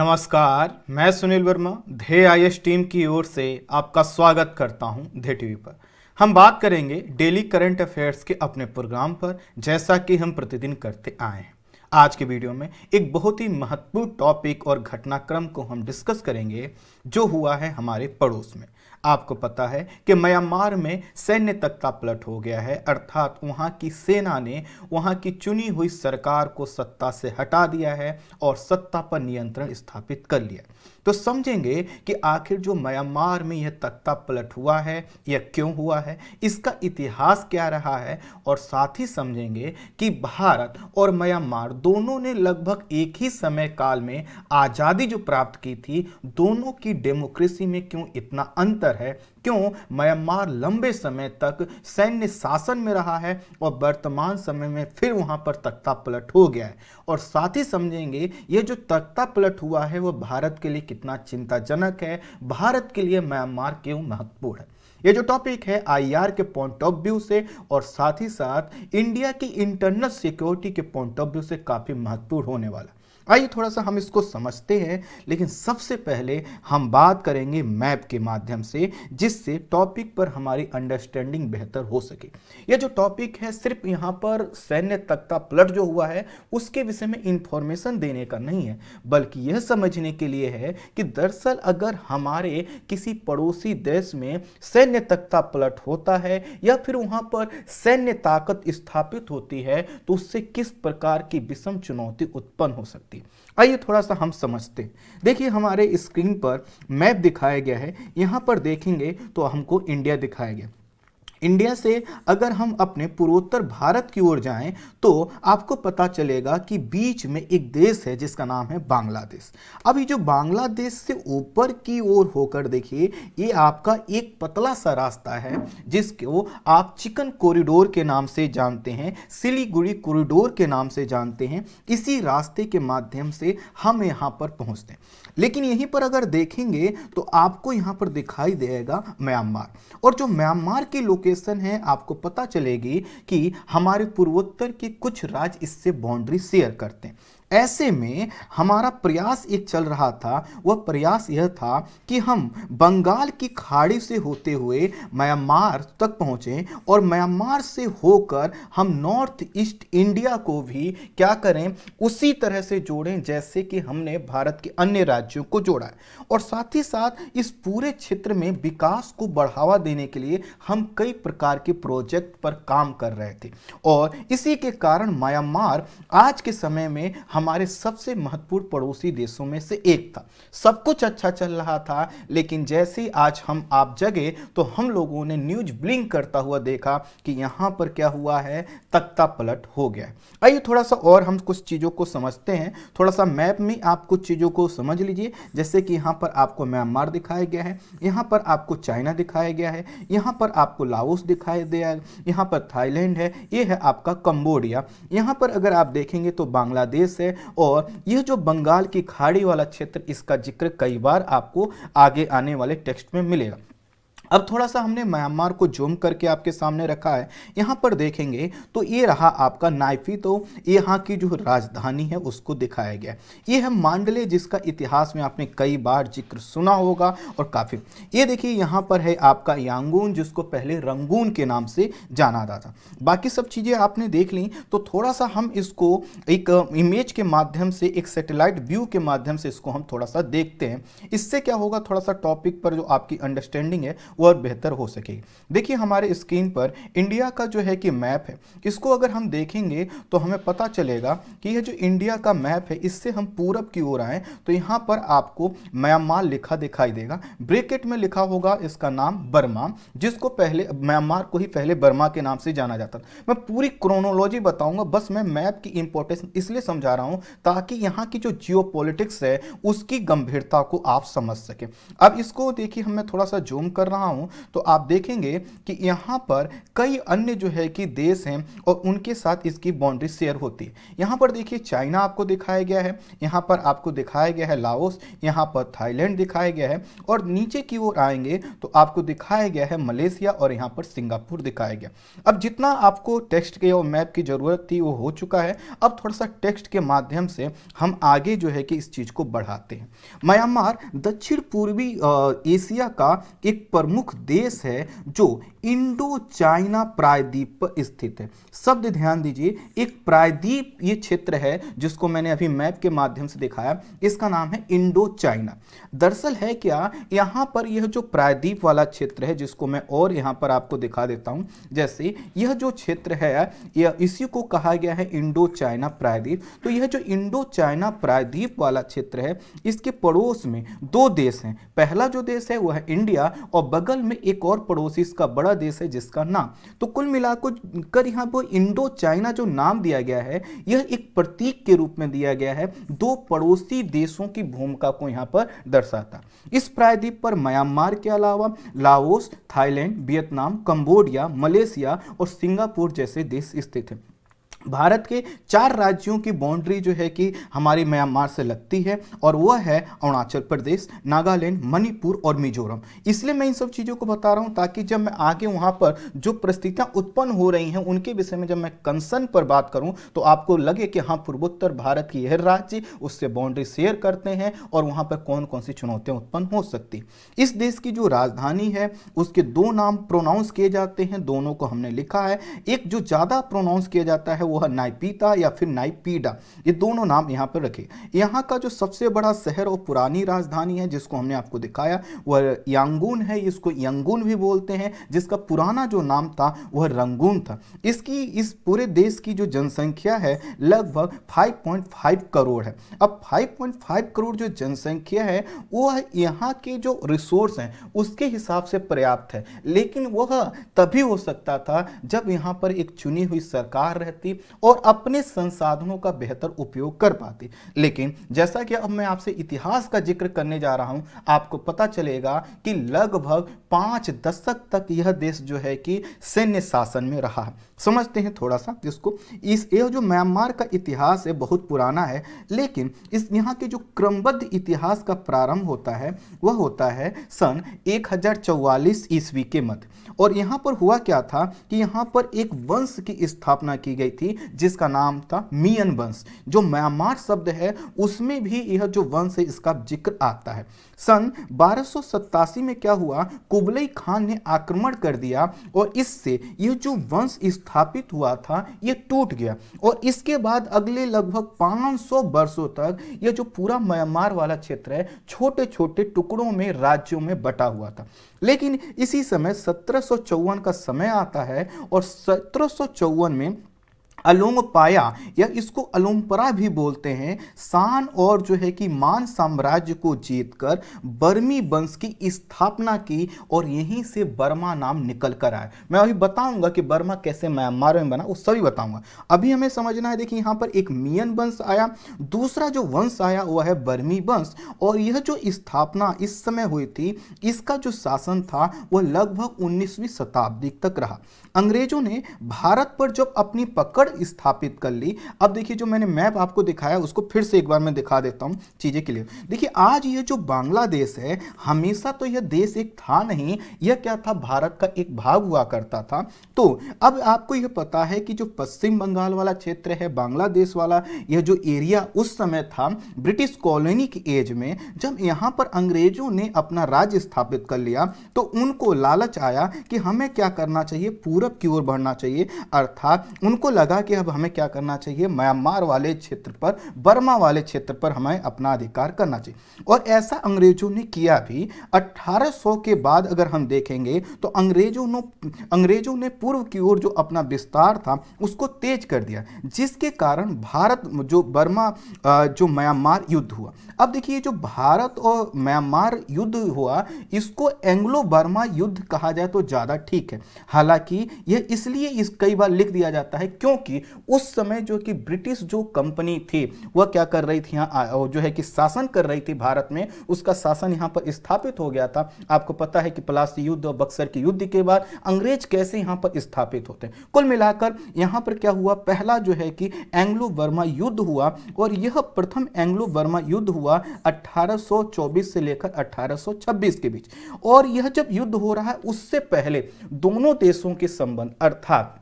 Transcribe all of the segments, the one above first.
नमस्कार मैं सुनील वर्मा धे आई टीम की ओर से आपका स्वागत करता हूं धे टीवी पर हम बात करेंगे डेली करंट अफेयर्स के अपने प्रोग्राम पर जैसा कि हम प्रतिदिन करते आए हैं आज के वीडियो में एक बहुत ही महत्वपूर्ण टॉपिक और घटनाक्रम को हम डिस्कस करेंगे जो हुआ है हमारे पड़ोस में आपको पता है कि म्यांमार में सैन्य तख्ता पलट हो गया है अर्थात वहाँ की सेना ने वहाँ की चुनी हुई सरकार को सत्ता से हटा दिया है और सत्ता पर नियंत्रण स्थापित कर लिया तो समझेंगे कि आखिर जो म्यांमार में यह तख्ता पलट हुआ है यह क्यों हुआ है इसका इतिहास क्या रहा है और साथ ही समझेंगे कि भारत और म्यांमार दोनों ने लगभग एक ही समय काल में आज़ादी जो प्राप्त की थी दोनों की डेमोक्रेसी में क्यों इतना अंतर है क्यों म्यांमार लंबे समय तक सैन्य शासन में रहा है और वर्तमान समय में फिर वहाँ पर तख्ता पलट हो गया है और साथ ही समझेंगे ये जो तख्ता पलट हुआ है वो भारत के लिए कितना चिंताजनक है भारत के लिए म्यांमार क्यों महत्वपूर्ण है ये जो टॉपिक है आईआर के पॉइंट ऑफ व्यू से और साथ ही साथ इंडिया की इंटरनल सिक्योरिटी के पॉइंट ऑफ व्यू से काफ़ी महत्वपूर्ण होने वाला आइए थोड़ा सा हम इसको समझते हैं लेकिन सबसे पहले हम बात करेंगे मैप के माध्यम से जिससे टॉपिक पर हमारी अंडरस्टैंडिंग बेहतर हो सके यह जो टॉपिक है सिर्फ यहाँ पर सैन्य तख्ता प्लट जो हुआ है उसके विषय में इंफॉर्मेशन देने का नहीं है बल्कि यह समझने के लिए है कि दरअसल अगर हमारे किसी पड़ोसी देश में सैन्य तख्ता प्लट होता है या फिर वहाँ पर सैन्य ताकत स्थापित होती है तो उससे किस प्रकार की विषम चुनौती उत्पन्न हो सकती है सकती आइए थोड़ा सा हम समझते देखिए हमारे स्क्रीन पर मैप दिखाया गया है यहाँ पर देखेंगे तो हमको इंडिया दिखाया गया इंडिया से अगर हम अपने पूर्वोत्तर भारत की ओर जाएं तो आपको पता चलेगा कि बीच में एक देश है जिसका नाम है बांग्लादेश अब जो बांग्लादेश से ऊपर की ओर होकर देखिए ये आपका एक पतला सा रास्ता है जिसको आप चिकन कॉरिडोर के नाम से जानते हैं सिलीगुड़ी कॉरिडोर के नाम से जानते हैं इसी रास्ते के माध्यम से हम यहाँ पर पहुँचते हैं लेकिन यहीं पर अगर देखेंगे तो आपको यहाँ पर दिखाई देगा म्यांमार और जो म्यांमार की लोकेशन है आपको पता चलेगी कि हमारे पूर्वोत्तर के कुछ राज्य इससे बाउंड्री शेयर करते हैं ऐसे में हमारा प्रयास एक चल रहा था वह प्रयास यह था कि हम बंगाल की खाड़ी से होते हुए म्यांमार तक पहुँचें और म्यांमार से होकर हम नॉर्थ ईस्ट इंडिया को भी क्या करें उसी तरह से जोड़ें जैसे कि हमने भारत के अन्य राज्यों को जोड़ा है और साथ ही साथ इस पूरे क्षेत्र में विकास को बढ़ावा देने के लिए हम कई प्रकार के प्रोजेक्ट पर काम कर रहे थे और इसी के कारण म्यांमार आज के समय में हम हमारे सबसे महत्वपूर्ण पड़ोसी देशों में से एक था सब कुछ अच्छा चल रहा था लेकिन जैसे आज हम आप जगे तो हम लोगों ने न्यूज ब्लिंक करता हुआ देखा कि यहाँ पर क्या हुआ है तख्ता पलट हो गया आइए थोड़ा सा और हम कुछ चीज़ों को समझते हैं थोड़ा सा मैप में आप कुछ चीज़ों को समझ लीजिए जैसे कि यहाँ पर आपको म्यांमार दिखाया गया है यहाँ पर आपको चाइना दिखाया गया है यहाँ पर आपको लाओस दिखाई दिया यहाँ पर थाईलैंड है ये है आपका कंबोडिया यहाँ पर अगर आप देखेंगे तो बांग्लादेश है है और यह जो बंगाल की खाड़ी वाला क्षेत्र इसका जिक्र कई बार आपको आगे आने वाले टेक्स्ट में मिलेगा अब थोड़ा सा हमने म्यांमार को जूम करके आपके सामने रखा है यहाँ पर देखेंगे तो ये रहा आपका नाइफी तो यहाँ की जो राजधानी है उसको दिखाया गया ये है मांडले जिसका इतिहास में आपने कई बार जिक्र सुना होगा और काफ़ी ये देखिए यहाँ पर है आपका यांगून जिसको पहले रंगून के नाम से जाना जाता था बाकी सब चीज़ें आपने देख ली तो थोड़ा सा हम इसको एक इमेज के माध्यम से एक सेटेलाइट व्यू के माध्यम से इसको हम थोड़ा सा देखते हैं इससे क्या होगा थोड़ा सा टॉपिक पर जो आपकी अंडरस्टैंडिंग है और बेहतर हो सके देखिए हमारे स्क्रीन पर इंडिया का जो है कि मैप है इसको अगर हम देखेंगे तो हमें पता चलेगा कि यह जो इंडिया का मैप है इससे हम पूरब की ओर आएँ तो यहाँ पर आपको म्यांमार लिखा दिखाई देगा ब्रेकेट में लिखा होगा इसका नाम बर्मा जिसको पहले म्यांमार को ही पहले बर्मा के नाम से जाना जाता था मैं पूरी क्रोनोलॉजी बताऊंगा बस मैं मैप की इंपॉर्टेंस इसलिए समझा रहा हूँ ताकि यहाँ की जो जियोपॉलिटिक्स है उसकी गंभीरता को आप समझ सकें अब इसको देखिए हम मैं थोड़ा सा जूम कर रहा रहा हूं तो आप देखेंगे कि यहां पर कई अन्य जो है कि देश हैं और उनके साथ इसकी बाउंड्री शेयर होती है यहां पर देखिए चाइना आपको दिखाया गया है यहां पर आपको दिखाया गया है लाओस यहां पर थाईलैंड दिखाया गया है और नीचे की ओर आएंगे तो आपको दिखाया गया है मलेशिया और यहां पर सिंगापुर दिखाया गया अब जितना आपको टेक्स्ट के और मैप की ज़रूरत थी वो हो चुका है अब थोड़ा सा टेक्स्ट के माध्यम से हम आगे जो है कि इस चीज़ को बढ़ाते हैं म्यांमार दक्षिण पूर्वी एशिया का एक प्रमुख प्रमुख देश है जो इंडो चाइना प्रायद्वीप पर स्थित है शब्द ध्यान दीजिए एक प्रायद्वीप ये क्षेत्र है जिसको मैंने अभी मैप के माध्यम से दिखाया इसका नाम है इंडो चाइना दरअसल है क्या यहाँ पर यह जो प्रायद्वीप वाला क्षेत्र है जिसको मैं और यहाँ पर आपको दिखा देता हूँ जैसे यह जो क्षेत्र है यह इसी को कहा गया है इंडो चाइना प्रायद्वीप तो यह जो इंडो चाइना प्रायद्वीप वाला क्षेत्र है इसके पड़ोस में दो देश हैं पहला जो देश है वह है इंडिया और बगल बगल में एक और पड़ोसी इसका बड़ा देश है जिसका नाम तो कुल मिलाकर यहाँ पर इंडो चाइना जो नाम दिया गया है यह एक प्रतीक के रूप में दिया गया है दो पड़ोसी देशों की भूमिका को यहाँ पर दर्शाता इस प्रायद्वीप पर म्यांमार के अलावा Laos Thailand Vietnam Cambodia Malaysia और सिंगापुर जैसे देश स्थित हैं भारत के चार राज्यों की बाउंड्री जो है कि हमारे म्यांमार से लगती है और वह है अरुणाचल प्रदेश नागालैंड मणिपुर और मिजोरम इसलिए मैं इन सब चीज़ों को बता रहा हूं ताकि जब मैं आगे वहां पर जो परिस्थितियाँ उत्पन्न हो रही हैं उनके विषय में जब मैं कंसर्न पर बात करूँ तो आपको लगे कि हाँ पूर्वोत्तर भारत की यह राज्य उससे बाउंड्री शेयर करते हैं और वहाँ पर कौन कौन सी चुनौतियाँ उत्पन्न हो सकती इस देश की जो राजधानी है उसके दो नाम प्रोनाउंस किए जाते हैं दोनों को हमने लिखा है एक जो ज़्यादा प्रोनाउंस किया जाता है वो वह नाइपीता या फिर नाइपीडा ये दोनों नाम यहाँ पर रखे यहाँ का जो सबसे बड़ा शहर और पुरानी राजधानी है जिसको हमने आपको दिखाया वह यांगून है इसको यंगून भी बोलते हैं जिसका पुराना जो नाम था वह रंगून था इसकी इस पूरे देश की जो जनसंख्या है लगभग 5.5 करोड़ है अब 5.5 करोड़ जो जनसंख्या है वह यहाँ के जो रिसोर्स हैं उसके हिसाब से पर्याप्त है लेकिन वह तभी हो सकता था जब यहाँ पर एक चुनी हुई सरकार रहती और अपने संसाधनों का बेहतर उपयोग कर पाते लेकिन जैसा कि अब मैं आपसे इतिहास का जिक्र करने जा रहा हूं आपको पता चलेगा कि लगभग पांच दशक तक यह देश जो है कि सैन्य शासन में रहा समझते हैं थोड़ा सा इसको इस यह जो म्यांमार का इतिहास है बहुत पुराना है लेकिन इस यहाँ के जो क्रमबद्ध इतिहास का प्रारंभ होता है वह होता है सन एक ईस्वी के मध्य और यहाँ पर हुआ क्या था कि यहाँ पर एक वंश की स्थापना की गई थी जिसका नाम था मियन वंश जो म्यांमार शब्द है उसमें भी यह जो वंश है इसका जिक्र आता है सन बारह में क्या हुआ कुबलई खान ने आक्रमण कर दिया और इससे यह जो वंश स्थापित हुआ था यह टूट गया और इसके बाद अगले लगभग 500 वर्षों तक यह जो पूरा म्यांमार वाला क्षेत्र है छोटे छोटे टुकड़ों में राज्यों में बटा हुआ था लेकिन इसी समय सत्रह का समय आता है और सत्रह में अलोंग पाया या इसको अलोमपरा भी बोलते हैं शान और जो है कि मान साम्राज्य को जीतकर बर्मी वंश की स्थापना की और यहीं से बर्मा नाम निकल कर आया मैं अभी बताऊंगा कि बर्मा कैसे म्यांमार में बना वो सभी बताऊंगा अभी हमें समझना है देखिए यहाँ पर एक मियन वंश आया दूसरा जो वंश आया हुआ है बर्मी वंश और यह जो स्थापना इस समय हुई थी इसका जो शासन था वह लगभग उन्नीसवीं शताब्दी तक रहा अंग्रेजों ने भारत पर जब अपनी पकड़ जड़ स्थापित कर ली अब देखिए जो मैंने मैप आपको दिखाया उसको फिर से एक बार मैं दिखा देता हूँ चीज़ें क्लियर देखिए आज ये जो बांग्लादेश है हमेशा तो यह देश एक था नहीं यह क्या था भारत का एक भाग हुआ करता था तो अब आपको यह पता है कि जो पश्चिम बंगाल वाला क्षेत्र है बांग्लादेश वाला यह जो एरिया उस समय था ब्रिटिश कॉलोनी की एज में जब यहाँ पर अंग्रेजों ने अपना राज्य स्थापित कर लिया तो उनको लालच आया कि हमें क्या करना चाहिए पूरब की ओर बढ़ना चाहिए अर्थात उनको लगा कहा कि अब हमें क्या करना चाहिए म्यांमार वाले क्षेत्र पर बर्मा वाले क्षेत्र पर हमें अपना अधिकार करना चाहिए और ऐसा अंग्रेजों ने किया भी 1800 के बाद अगर हम देखेंगे तो अंग्रेजों ने अंग्रेजों ने पूर्व की ओर जो अपना विस्तार था उसको तेज कर दिया जिसके कारण भारत जो बर्मा जो म्यांमार युद्ध हुआ अब देखिए जो भारत और म्यांमार युद्ध हुआ इसको एंग्लो बर्मा युद्ध कहा जाए तो ज़्यादा ठीक है हालांकि यह इसलिए इस कई बार लिख दिया जाता है क्योंकि कि उस समय जो कि ब्रिटिश जो कंपनी थी वह क्या कर रही थी यहाँ जो है कि शासन कर रही थी भारत में उसका शासन यहाँ पर स्थापित हो गया था आपको पता है कि प्लासी युद्ध और बक्सर के युद्ध के बाद अंग्रेज कैसे यहाँ पर स्थापित होते हैं कुल मिलाकर यहाँ पर क्या हुआ पहला जो है कि एंग्लो वर्मा युद्ध हुआ और यह प्रथम एंग्लो वर्मा युद्ध हुआ 1824 से लेकर 1826 के बीच और यह जब युद्ध हो रहा है उससे पहले दोनों देशों के संबंध अर्थात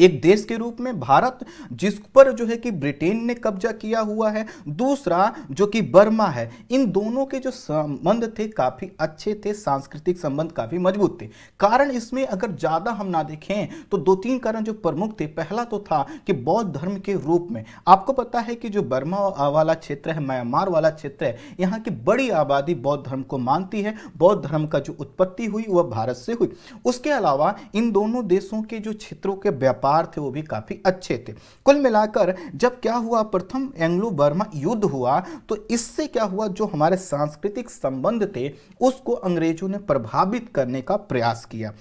एक देश के रूप में भारत जिस पर जो है कि ब्रिटेन ने कब्जा किया हुआ है दूसरा जो कि बर्मा है इन दोनों के जो संबंध थे काफ़ी अच्छे थे सांस्कृतिक संबंध काफ़ी मजबूत थे कारण इसमें अगर ज़्यादा हम ना देखें तो दो तीन कारण जो प्रमुख थे पहला तो था कि बौद्ध धर्म के रूप में आपको पता है कि जो बर्मा वाला क्षेत्र है म्यांमार वाला क्षेत्र है यहाँ की बड़ी आबादी बौद्ध धर्म को मानती है बौद्ध धर्म का जो उत्पत्ति हुई वह भारत से हुई उसके अलावा इन दोनों देशों के जो क्षेत्रों के व्यापार व्यापार थे वो भी काफ़ी अच्छे थे कुल मिलाकर जब क्या हुआ प्रथम एंग्लो बर्मा युद्ध हुआ तो इससे क्या हुआ जो हमारे सांस्कृतिक संबंध थे उसको अंग्रेजों ने प्रभावित करने का प्रयास किया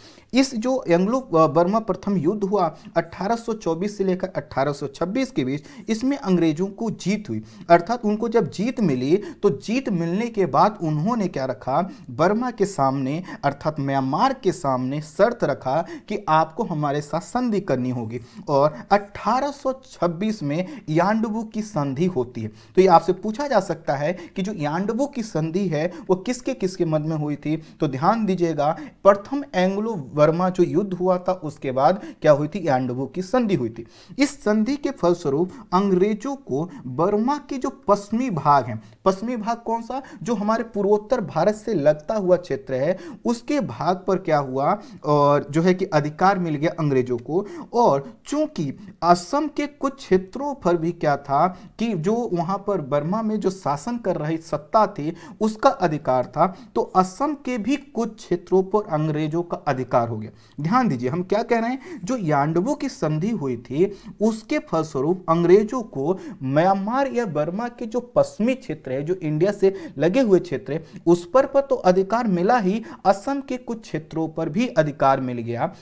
इस जो एंग्लो बर्मा प्रथम युद्ध हुआ 1824 से लेकर 1826 के बीच इसमें अंग्रेजों को जीत हुई अर्थात उनको जब जीत मिली तो जीत मिलने के बाद उन्होंने क्या रखा बर्मा के सामने अर्थात म्यांमार के सामने शर्त रखा कि आपको हमारे साथ संधि करनी होगी और 1826 में यांडबू की संधि होती है तो ये आपसे पूछा जा सकता है कि जो यांडबू की संधि है वो किसके किसके मद में हुई थी तो ध्यान दीजिएगा प्रथम एंग्लो बर्मा जो युद्ध हुआ था उसके बाद क्या हुई थी यांडवों की संधि हुई थी इस संधि के फलस्वरूप अंग्रेजों को बर्मा के जो पश्चिमी भाग है पश्चिमी भाग कौन सा जो हमारे पूर्वोत्तर भारत से लगता हुआ क्षेत्र है उसके भाग पर क्या हुआ और जो है कि अधिकार मिल गया अंग्रेजों को और चूंकि असम के कुछ क्षेत्रों पर भी क्या था कि जो वहां पर बर्मा में जो शासन कर रही सत्ता थी उसका अधिकार था तो असम के भी कुछ क्षेत्रों पर अंग्रेजों का अधिकार हो गया ध्यान दीजिए हम क्या कह रहे हैं जो यांडवों की संधि हुई थी उसके फलस्वरूप अंग्रेजों को म्यांमार या बर्मा के जो पश्चिमी क्षेत्र है जो इंडिया से लगे हुए क्षेत्र है उस पर, पर तो अधिकार मिला ही असम के कुछ क्षेत्रों पर भी अधिकार मिल गया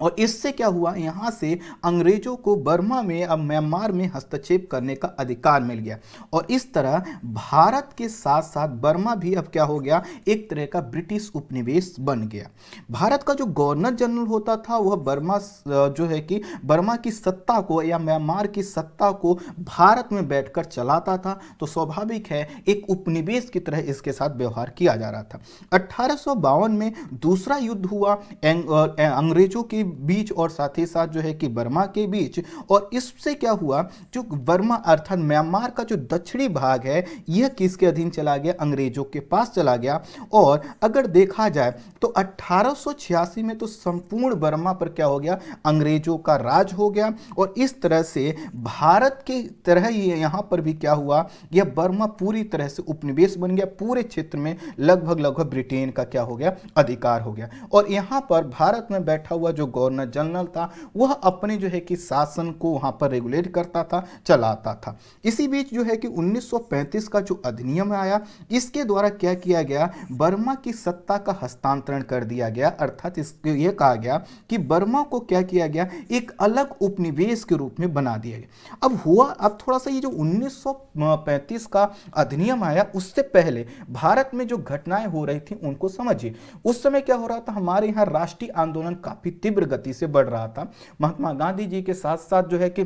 और इससे क्या हुआ यहाँ से अंग्रेज़ों को बर्मा में अब म्यांमार में हस्तक्षेप करने का अधिकार मिल गया और इस तरह भारत के साथ साथ बर्मा भी अब क्या हो गया एक तरह का ब्रिटिश उपनिवेश बन गया भारत का जो गवर्नर जनरल होता था वह बर्मा जो है कि बर्मा की सत्ता को या म्यांमार की सत्ता को भारत में बैठ चलाता था तो स्वाभाविक है एक उपनिवेश की तरह इसके साथ व्यवहार किया जा रहा था अट्ठारह में दूसरा युद्ध हुआ अंग्रेजों के के बीच और साथ ही साथ जो है कि बर्मा के बीच और इससे क्या हुआ जो बर्मा अर्थात म्यांमार का जो दक्षिणी भाग है यह किसके अधीन चला गया अंग्रेजों के पास चला गया और अगर देखा जाए तो 1886 में तो संपूर्ण बर्मा पर क्या हो गया अंग्रेजों का राज हो गया और इस तरह से भारत की तरह ही यहाँ पर भी क्या हुआ यह बर्मा पूरी तरह से उपनिवेश बन गया पूरे क्षेत्र में लगभग लगभग ब्रिटेन का क्या हो गया अधिकार हो गया और यहाँ पर भारत में बैठा हुआ जो गवर्नर जनरल था वह अपने जो है कि शासन को वहाँ पर रेगुलेट करता था चलाता था इसी बीच जो है कि 1935 का जो अधिनियम आया इसके द्वारा क्या किया गया बर्मा की सत्ता का हस्तांतरण कर दिया गया अर्थात इसके ये कहा गया कि बर्मा को क्या किया गया एक अलग उपनिवेश के रूप में बना दिया गया अब हुआ अब थोड़ा सा ये जो 1935 का अधिनियम आया उससे पहले भारत में जो घटनाएं हो रही थी उनको समझिए उस समय क्या हो रहा था हमारे यहाँ राष्ट्रीय आंदोलन काफी तीव्र तीव्र गति से बढ़ रहा था महात्मा गांधी जी के साथ साथ जो है कि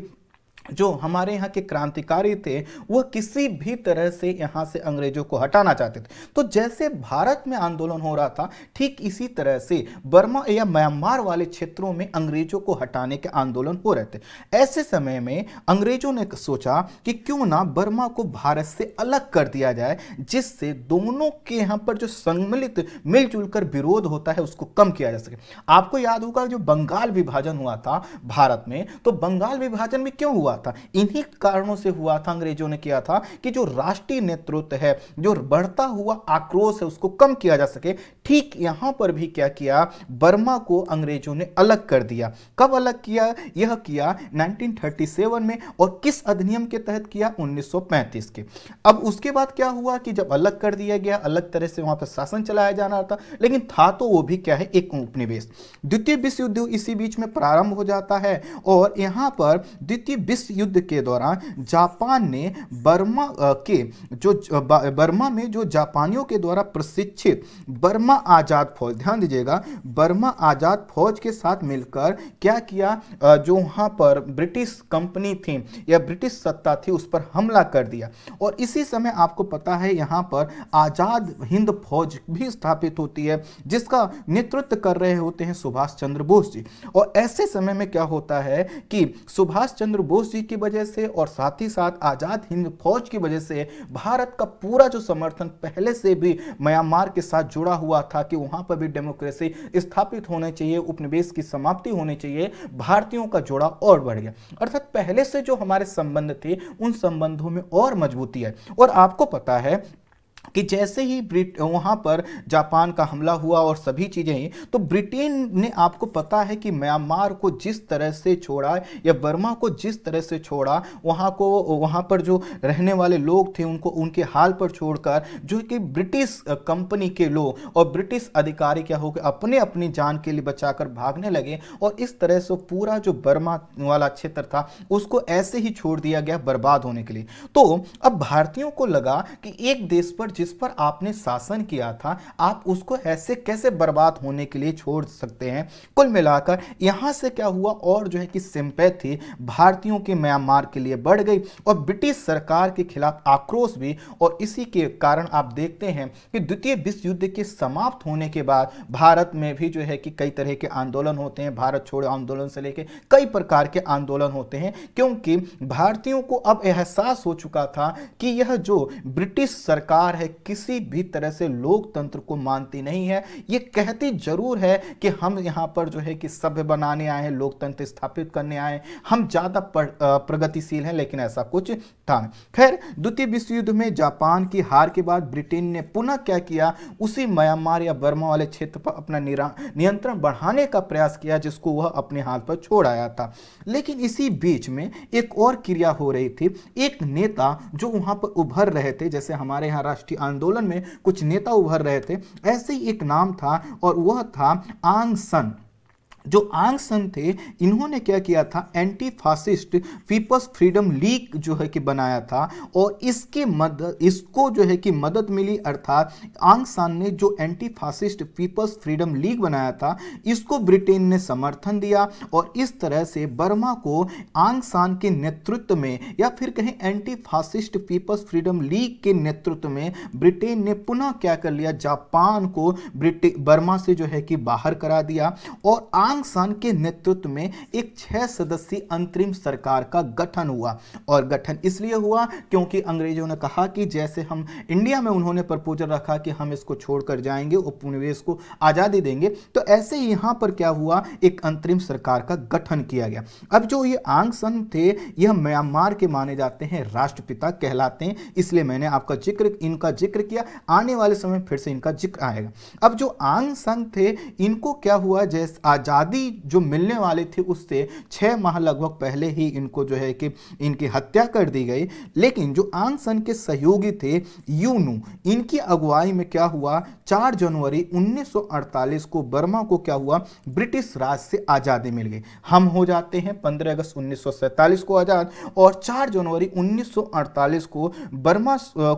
जो हमारे यहाँ के क्रांतिकारी थे वह किसी भी तरह से यहाँ से अंग्रेजों को हटाना चाहते थे तो जैसे भारत में आंदोलन हो रहा था ठीक इसी तरह से बर्मा या म्यांमार वाले क्षेत्रों में अंग्रेजों को हटाने के आंदोलन हो रहे थे ऐसे समय में अंग्रेजों ने सोचा कि क्यों ना बर्मा को भारत से अलग कर दिया जाए जिससे दोनों के यहाँ पर जो सम्मिलित मिलजुल कर विरोध होता है उसको कम किया जा सके आपको याद होगा जो बंगाल विभाजन हुआ था भारत में तो बंगाल विभाजन में क्यों हुआ हुआ था इन्हीं कारणों से हुआ था अंग्रेजों ने किया था कि जो राष्ट्रीय नेतृत्व है जो बढ़ता हुआ आक्रोश है उसको कम किया जा सके ठीक यहां पर भी क्या किया बर्मा को अंग्रेजों ने अलग कर दिया कब अलग किया यह किया 1937 में और किस अधिनियम के तहत किया 1935 के अब उसके बाद क्या हुआ कि जब अलग कर दिया गया अलग तरह से वहां पर शासन चलाया जाना था लेकिन था तो वो भी क्या है एक उपनिवेश द्वितीय विश्व युद्ध इसी बीच में प्रारंभ हो जाता है और यहां पर द्वितीय विश्व इस युद्ध के दौरान जापान ने बर्मा के जो बर्मा में जो जापानियों के द्वारा प्रशिक्षित बर्मा आज़ाद फौज ध्यान दीजिएगा बर्मा आज़ाद फौज के साथ मिलकर क्या किया जो वहाँ पर ब्रिटिश कंपनी थी या ब्रिटिश सत्ता थी उस पर हमला कर दिया और इसी समय आपको पता है यहाँ पर आज़ाद हिंद फौज भी स्थापित होती है जिसका नेतृत्व कर रहे होते हैं सुभाष चंद्र बोस जी और ऐसे समय में क्या होता है कि सुभाष चंद्र बोस उसी की वजह से और साथ ही साथ आज़ाद हिंद फौज की वजह से भारत का पूरा जो समर्थन पहले से भी म्यांमार के साथ जुड़ा हुआ था कि वहां पर भी डेमोक्रेसी स्थापित होने चाहिए उपनिवेश की समाप्ति होनी चाहिए भारतीयों का जोड़ा और बढ़ गया अर्थात पहले से जो हमारे संबंध थे उन संबंधों में और मजबूती है और आपको पता है कि जैसे ही ब्रिट वहाँ पर जापान का हमला हुआ और सभी चीज़ें तो ब्रिटेन ने आपको पता है कि म्यांमार को जिस तरह से छोड़ा या बर्मा को जिस तरह से छोड़ा वहाँ को वहाँ पर जो रहने वाले लोग थे उनको उनके हाल पर छोड़कर जो कि ब्रिटिश कंपनी के लोग और ब्रिटिश अधिकारी क्या हो गए अपने अपनी जान के लिए बचाकर भागने लगे और इस तरह से पूरा जो बर्मा वाला क्षेत्र था उसको ऐसे ही छोड़ दिया गया बर्बाद होने के लिए तो अब भारतीयों को लगा कि एक देश पर जिस पर आपने शासन किया था आप उसको ऐसे कैसे बर्बाद होने के लिए छोड़ सकते हैं कुल मिलाकर यहाँ से क्या हुआ और जो है कि सिंपैथी भारतीयों के म्यांमार के लिए बढ़ गई और ब्रिटिश सरकार के खिलाफ आक्रोश भी और इसी के कारण आप देखते हैं कि द्वितीय विश्व युद्ध के समाप्त होने के बाद भारत में भी जो है कि कई तरह के आंदोलन होते हैं भारत छोड़ो आंदोलन से लेकर कई प्रकार के आंदोलन होते हैं क्योंकि भारतीयों को अब एहसास हो चुका था कि यह जो ब्रिटिश सरकार है है किसी भी तरह से लोकतंत्र को मानती नहीं है ये कहती जरूर है कि हम यहाँ पर जो है कि सभ्य बनाने आए हैं लोकतंत्र स्थापित करने आए हम ज़्यादा प्रगतिशील हैं लेकिन ऐसा कुछ था खैर द्वितीय विश्व युद्ध में जापान की हार के बाद ब्रिटेन ने पुनः क्या किया उसी म्यांमार या बर्मा वाले क्षेत्र पर अपना नियंत्रण बढ़ाने का प्रयास किया जिसको वह अपने हाथ पर छोड़ आया था लेकिन इसी बीच में एक और क्रिया हो रही थी एक नेता जो वहां पर उभर रहे थे जैसे हमारे यहाँ राष्ट्रीय राष्ट्रीय आंदोलन में कुछ नेता उभर रहे थे ऐसे ही एक नाम था और वह था आंग सन जो आंग सन थे इन्होंने क्या किया था anti fascist people's freedom league जो है कि बनाया था और इसके मदद इसको जो है कि मदद मिली अर्थात आंग सन ने जो anti fascist people's freedom league बनाया था इसको ब्रिटेन ने समर्थन दिया और इस तरह से बर्मा को आंग सान के नेतृत्व में या फिर कहें anti fascist people's freedom league के नेतृत्व में ब्रिटेन ने पुनः क्या कर लिया जापान को ब्रिटेन बर्मा से जो है कि बाहर करा दिया और आंग सांग सान के नेतृत्व में एक छह सदस्यीय अंतरिम सरकार का गठन हुआ और गठन इसलिए हुआ क्योंकि अंग्रेजों ने कहा कि जैसे हम इंडिया में उन्होंने प्रपोजल रखा कि हम इसको छोड़कर जाएंगे उपनिवेश को आज़ादी देंगे तो ऐसे यहां पर क्या हुआ एक अंतरिम सरकार का गठन किया गया अब जो ये आंग सन थे यह म्यांमार के माने जाते हैं राष्ट्रपिता कहलाते हैं इसलिए मैंने आपका जिक्र इनका जिक्र किया आने वाले समय फिर से इनका जिक्र आएगा अब जो आंग सन थे इनको क्या हुआ जैसे आज़ाद अपराधी जो मिलने वाले थे उससे छः माह लगभग पहले ही इनको जो है कि इनकी हत्या कर दी गई लेकिन जो सन के सहयोगी थे यूनू इनकी अगुवाई में क्या हुआ 4 जनवरी 1948 को बर्मा को क्या हुआ ब्रिटिश राज से आज़ादी मिल गई हम हो जाते हैं 15 अगस्त उन्नीस को आज़ाद और 4 जनवरी 1948 को बर्मा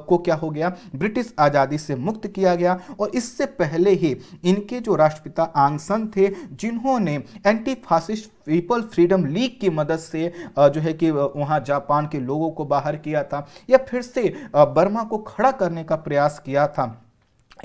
को क्या हो गया ब्रिटिश आज़ादी से मुक्त किया गया और इससे पहले ही इनके जो राष्ट्रपिता आंगसन थे जिन्होंने उन्होंने anti fascist people freedom league की मदद से जो है कि वहाँ जापान के लोगों को बाहर किया था या फिर से बर्मा को खड़ा करने का प्रयास किया था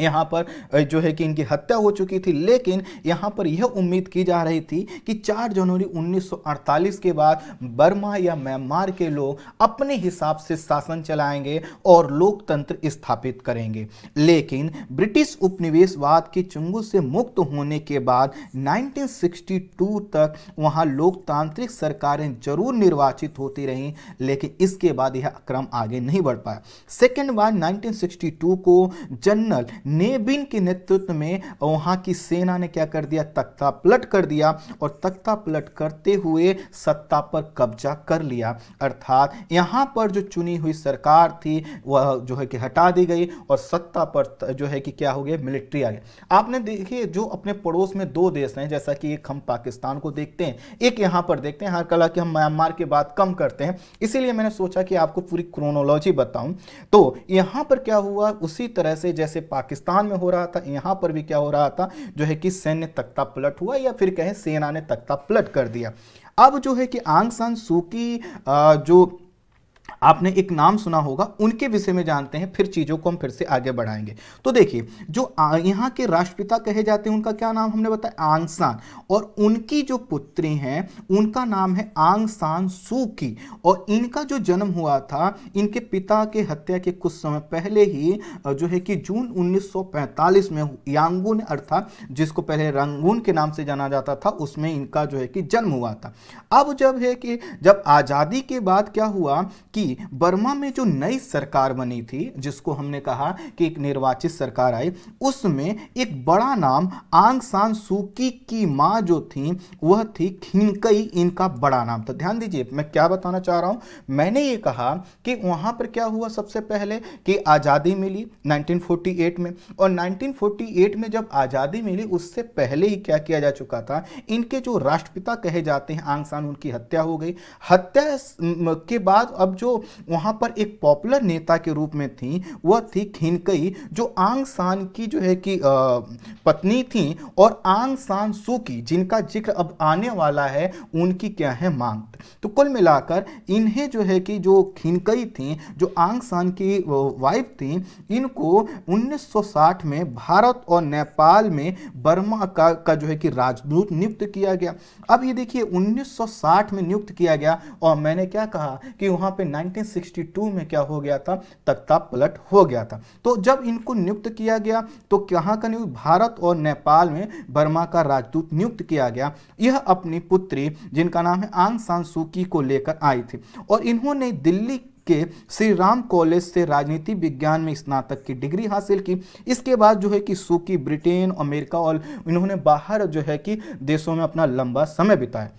यहाँ पर जो है कि इनकी हत्या हो चुकी थी लेकिन यहाँ पर यह उम्मीद की जा रही थी कि 4 जनवरी 1948 के बाद बर्मा या म्यांमार के लोग अपने हिसाब से शासन चलाएंगे और लोकतंत्र स्थापित करेंगे लेकिन ब्रिटिश उपनिवेशवाद की चुंगू से मुक्त होने के बाद 1962 तक वहाँ लोकतांत्रिक सरकारें जरूर निर्वाचित होती रहीं लेकिन इसके बाद यह क्रम आगे नहीं बढ़ पाया सेकेंड बार नाइनटीन को जनरल नेबिन के नेतृत्व में वहां की सेना ने क्या कर दिया तख्ता पलट कर दिया और तख्ता पलट करते हुए सत्ता पर कब्जा कर लिया अर्थात यहाँ पर जो चुनी हुई सरकार थी वह जो है कि हटा दी गई और सत्ता पर जो है कि क्या हो गया मिलिट्री आ गया आपने देखिए जो अपने पड़ोस में दो देश हैं जैसा कि एक हम पाकिस्तान को देखते हैं एक यहां पर देखते हैं हर कला कि हम म्यांमार की बात कम करते हैं इसीलिए मैंने सोचा कि आपको पूरी क्रोनोलॉजी बताऊं तो यहाँ पर क्या हुआ उसी तरह से जैसे पाकिस्तान पाकिस्तान में हो रहा था यहाँ पर भी क्या हो रहा था जो है कि सैन्य तख्ता पलट हुआ या फिर कहें सेना ने तख्ता पलट कर दिया अब जो है कि आंग सान सू की जो आपने एक नाम सुना होगा उनके विषय में जानते हैं फिर चीज़ों को हम फिर से आगे बढ़ाएंगे तो देखिए जो यहाँ के राष्ट्रपिता कहे जाते हैं उनका क्या नाम हमने बताया आंग सान और उनकी जो पुत्री हैं उनका नाम है आंग सान सू की और इनका जो जन्म हुआ था इनके पिता के हत्या के कुछ समय पहले ही जो है कि जून उन्नीस में यांगून अर्थात जिसको पहले रंगून के नाम से जाना जाता था उसमें इनका जो है कि जन्म हुआ था अब जब है कि जब आज़ादी के बाद क्या हुआ कि बर्मा में जो नई सरकार बनी थी जिसको हमने कहा कि एक निर्वाचित सरकार आई उसमें एक बड़ा नाम आंग सान सूकी की माँ जो थी वह थी खिनकई इनका बड़ा नाम था तो ध्यान दीजिए मैं क्या बताना चाह रहा हूँ मैंने ये कहा कि वहाँ पर क्या हुआ सबसे पहले कि आज़ादी मिली 1948 में और 1948 में जब आज़ादी मिली उससे पहले ही क्या किया जा चुका था इनके जो राष्ट्रपिता कहे जाते हैं आंग सान उनकी हत्या हो गई हत्या के बाद अब जो वहाँ पर एक पॉपुलर नेता के रूप में थी वह थी खिनकई जो आंग सान की जो है कि पत्नी थी और आंग सान सू की जिनका जिक्र अब आने वाला है उनकी क्या है मांग तो कुल मिलाकर इन्हें जो है कि जो खिनकई थी जो आंग सान की वाइफ थी इनको 1960 में भारत और नेपाल में बर्मा का का जो है कि राजदूत नियुक्त किया गया अब ये देखिए 1960 में नियुक्त किया गया और मैंने क्या कहा कि वहाँ पे 1962 में क्या हो गया था तख्ता पलट हो गया था तो जब इनको नियुक्त किया गया तो कहाँ का नियुक्त भारत और नेपाल में बर्मा का राजदूत नियुक्त किया गया यह अपनी पुत्री जिनका नाम है आंग सान सूकी को लेकर आई थी और इन्होंने दिल्ली के श्री राम कॉलेज से राजनीति विज्ञान में स्नातक की डिग्री हासिल की इसके बाद जो है कि सूकी ब्रिटेन अमेरिका और इन्होंने बाहर जो है कि देशों में अपना लंबा समय बिताया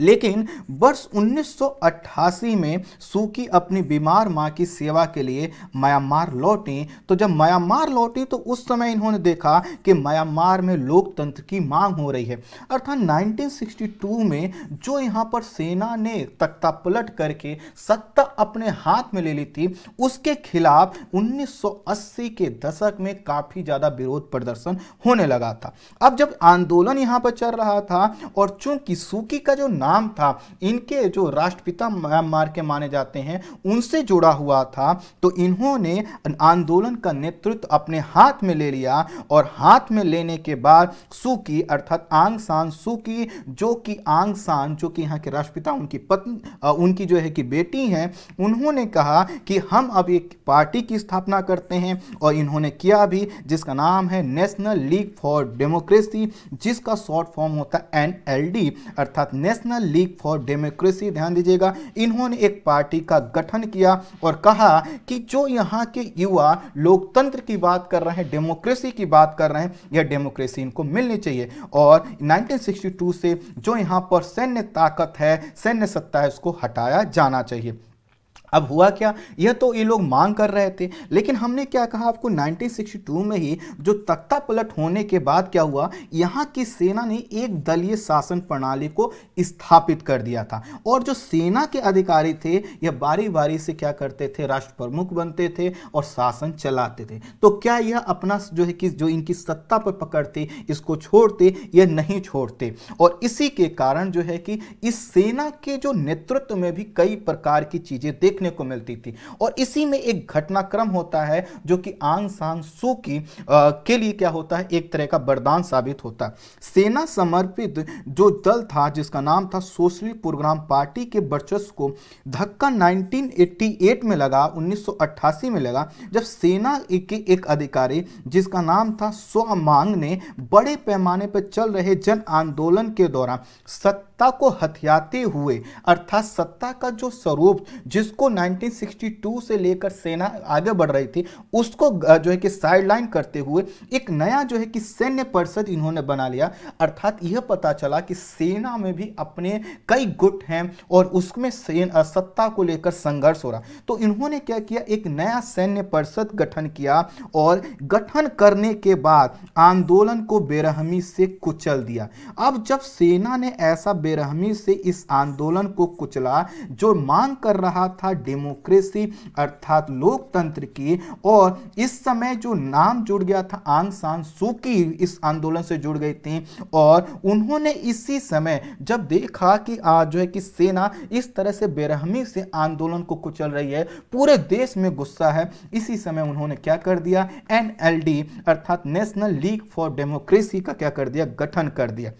लेकिन वर्ष 1988 में सूकी अपनी बीमार माँ की सेवा के लिए म्यांमार लौटी तो जब म्यांमार लौटी तो उस समय इन्होंने देखा कि म्यांमार में लोकतंत्र की मांग हो रही है अर्थात 1962 में जो यहाँ पर सेना ने तख्ता पलट करके सत्ता अपने हाथ में ले ली थी उसके खिलाफ 1980 के दशक में काफ़ी ज़्यादा विरोध प्रदर्शन होने लगा था अब जब आंदोलन यहाँ पर चल रहा था और चूंकि सूकी का जो नाम नाम था इनके जो राष्ट्रपिता म्यांमार के माने जाते हैं उनसे जुड़ा हुआ था तो इन्होंने आंदोलन का नेतृत्व अपने हाथ में ले लिया और हाथ में लेने के बाद सुकी अर्थात आंग सान सुकी जो कि आंग सान जो कि यहाँ के राष्ट्रपिता उनकी पत्नी उनकी जो है कि बेटी हैं उन्होंने कहा कि हम अब एक पार्टी की स्थापना करते हैं और इन्होंने किया भी जिसका नाम है नेशनल लीग फॉर डेमोक्रेसी जिसका शॉर्ट फॉर्म होता है एन अर्थात national national league for democracy ध्यान दीजिएगा इन्होंने एक पार्टी का गठन किया और कहा कि जो यहाँ के युवा लोकतंत्र की बात कर रहे हैं डेमोक्रेसी की बात कर रहे हैं यह डेमोक्रेसी इनको मिलनी चाहिए और 1962 से जो यहाँ पर सैन्य ताकत है सैन्य सत्ता है उसको हटाया जाना चाहिए अब हुआ क्या यह तो ये लोग मांग कर रहे थे लेकिन हमने क्या कहा आपको 1962 में ही जो तख्ता पलट होने के बाद क्या हुआ यहाँ की सेना ने एक दलीय शासन प्रणाली को स्थापित कर दिया था और जो सेना के अधिकारी थे यह बारी बारी से क्या करते थे राष्ट्र प्रमुख बनते थे और शासन चलाते थे तो क्या यह अपना जो है कि जो इनकी सत्ता पर पकड़ते इसको छोड़ते यह नहीं छोड़ते और इसी के कारण जो है कि इस सेना के जो नेतृत्व में भी कई प्रकार की चीज़ें देख देखने को मिलती थी और इसी में एक घटनाक्रम होता है जो कि आंग सांग सू की आ, के लिए क्या होता है एक तरह का बरदान साबित होता है सेना समर्पित जो दल था जिसका नाम था सोशली प्रोग्राम पार्टी के वर्चस्व को धक्का 1988 में लगा 1988 में लगा जब सेना के एक अधिकारी जिसका नाम था सोमांग ने बड़े पैमाने पर चल रहे जन आंदोलन के दौरान सत्य सत्ता को हथियाते हुए अर्थात सत्ता का जो स्वरूप जिसको 1962 से लेकर सेना आगे बढ़ रही थी उसको जो है कि साइडलाइन करते हुए एक नया जो है कि सैन्य परिषद इन्होंने बना लिया अर्थात यह पता चला कि सेना में भी अपने कई गुट हैं और उसमें सत्ता को लेकर संघर्ष हो रहा तो इन्होंने क्या किया एक नया सैन्य परिषद गठन किया और गठन करने के बाद आंदोलन को बेरहमी से कुचल दिया अब जब सेना ने ऐसा बेरहमी से इस आंदोलन को कुचला जो मांग कर रहा था डेमोक्रेसी अर्थात लोकतंत्र की और इस समय जो नाम जुड़ गया था आंग सान सूकी इस आंदोलन से जुड़ गई थी और उन्होंने इसी समय जब देखा कि आज जो है कि सेना इस तरह से बेरहमी से आंदोलन को कुचल रही है पूरे देश में गुस्सा है इसी समय उन्होंने क्या कर दिया एनएलडी अर्थात नेशनल लीग फॉर डेमोक्रेसी का क्या कर दिया गठन कर दिया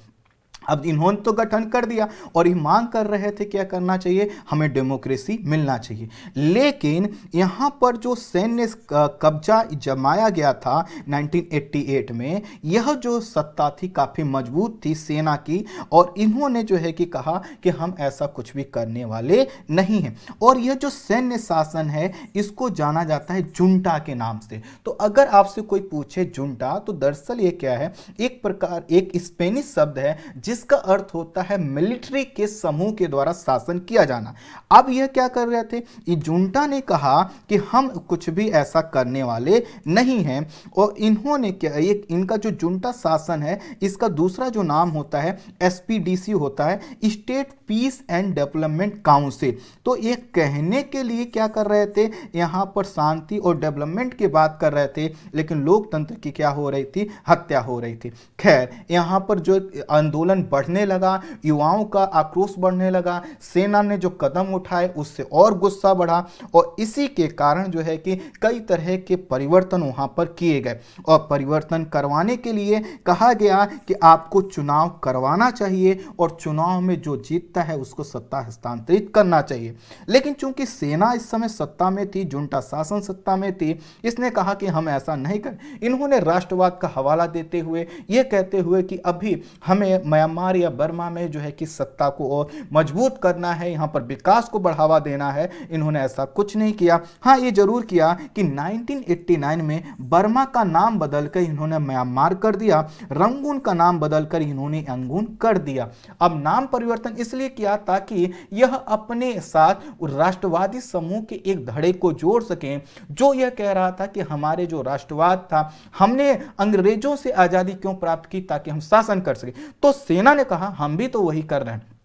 अब इन्होंने तो गठन कर दिया और ये मांग कर रहे थे क्या करना चाहिए हमें डेमोक्रेसी मिलना चाहिए लेकिन यहाँ पर जो सैन्य कब्जा जमाया गया था 1988 में यह जो सत्ता थी काफ़ी मजबूत थी सेना की और इन्होंने जो है कि कहा कि हम ऐसा कुछ भी करने वाले नहीं हैं और यह जो सैन्य शासन है इसको जाना जाता है जुंटा के नाम से तो अगर आपसे कोई पूछे जुंटा तो दरअसल ये क्या है एक प्रकार एक स्पेनिश शब्द है जिस जिसका अर्थ होता है मिलिट्री के समूह के द्वारा शासन किया जाना अब यह क्या कर रहे थे इजुंटा ने कहा कि हम कुछ भी ऐसा करने वाले नहीं हैं और इन्होंने क्या ये इनका जो जुंटा शासन है इसका दूसरा जो नाम होता है एसपीडीसी होता है state peace and development council तो ये कहने के लिए क्या कर रहे थे यहाँ पर शांति और डेवलपमेंट की बात कर रहे थे लेकिन लोकतंत्र की क्या हो रही थी हत्या हो रही थी खैर यहाँ पर जो आंदोलन बढ़ने लगा युवाओं का आक्रोश बढ़ने लगा सेना ने जो कदम उठाए उससे और गुस्सा बढ़ा और इसी के कारण जो है कि कई तरह के परिवर्तन वहाँ पर किए गए और परिवर्तन करवाने के लिए कहा गया कि आपको चुनाव करवाना चाहिए और चुनाव में जो जीतता आवश्यकता है उसको सत्ता हस्तांतरित करना चाहिए लेकिन चूंकि सेना इस समय सत्ता में थी जुंटा शासन सत्ता में थी इसने कहा कि हम ऐसा नहीं कर इन्होंने राष्ट्रवाद का हवाला देते हुए ये कहते हुए कि अभी हमें म्यांमार या बर्मा में जो है कि सत्ता को और मजबूत करना है यहाँ पर विकास को बढ़ावा देना है इन्होंने ऐसा कुछ नहीं किया हाँ ये जरूर किया कि 1989 में बर्मा का नाम बदलकर इन्होंने म्यांमार कर दिया रंगून का नाम बदलकर इन्होंने अंगून कर दिया अब नाम परिवर्तन इसलिए इसलिए किया ताकि यह अपने साथ राष्ट्रवादी समूह के एक धड़े को जोड़ सकें जो यह कह रहा था कि हमारे जो राष्ट्रवाद था हमने अंग्रेजों से आज़ादी क्यों प्राप्त की ताकि हम शासन कर सकें तो सेना ने कहा हम भी तो वही कर रहे हैं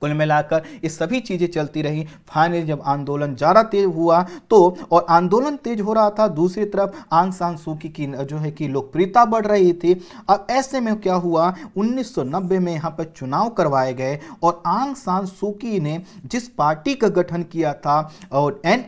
कुल मिलाकर ये सभी चीज़ें चलती रही फाइनली जब आंदोलन ज़्यादा तेज हुआ तो और आंदोलन तेज हो रहा था दूसरी तरफ आंग सान सूकी की जो है कि लोकप्रियता बढ़ रही थी अब ऐसे में क्या हुआ 1990 में यहाँ पर चुनाव करवाए गए और आंग सान सूकी ने जिस पार्टी का गठन किया था और एन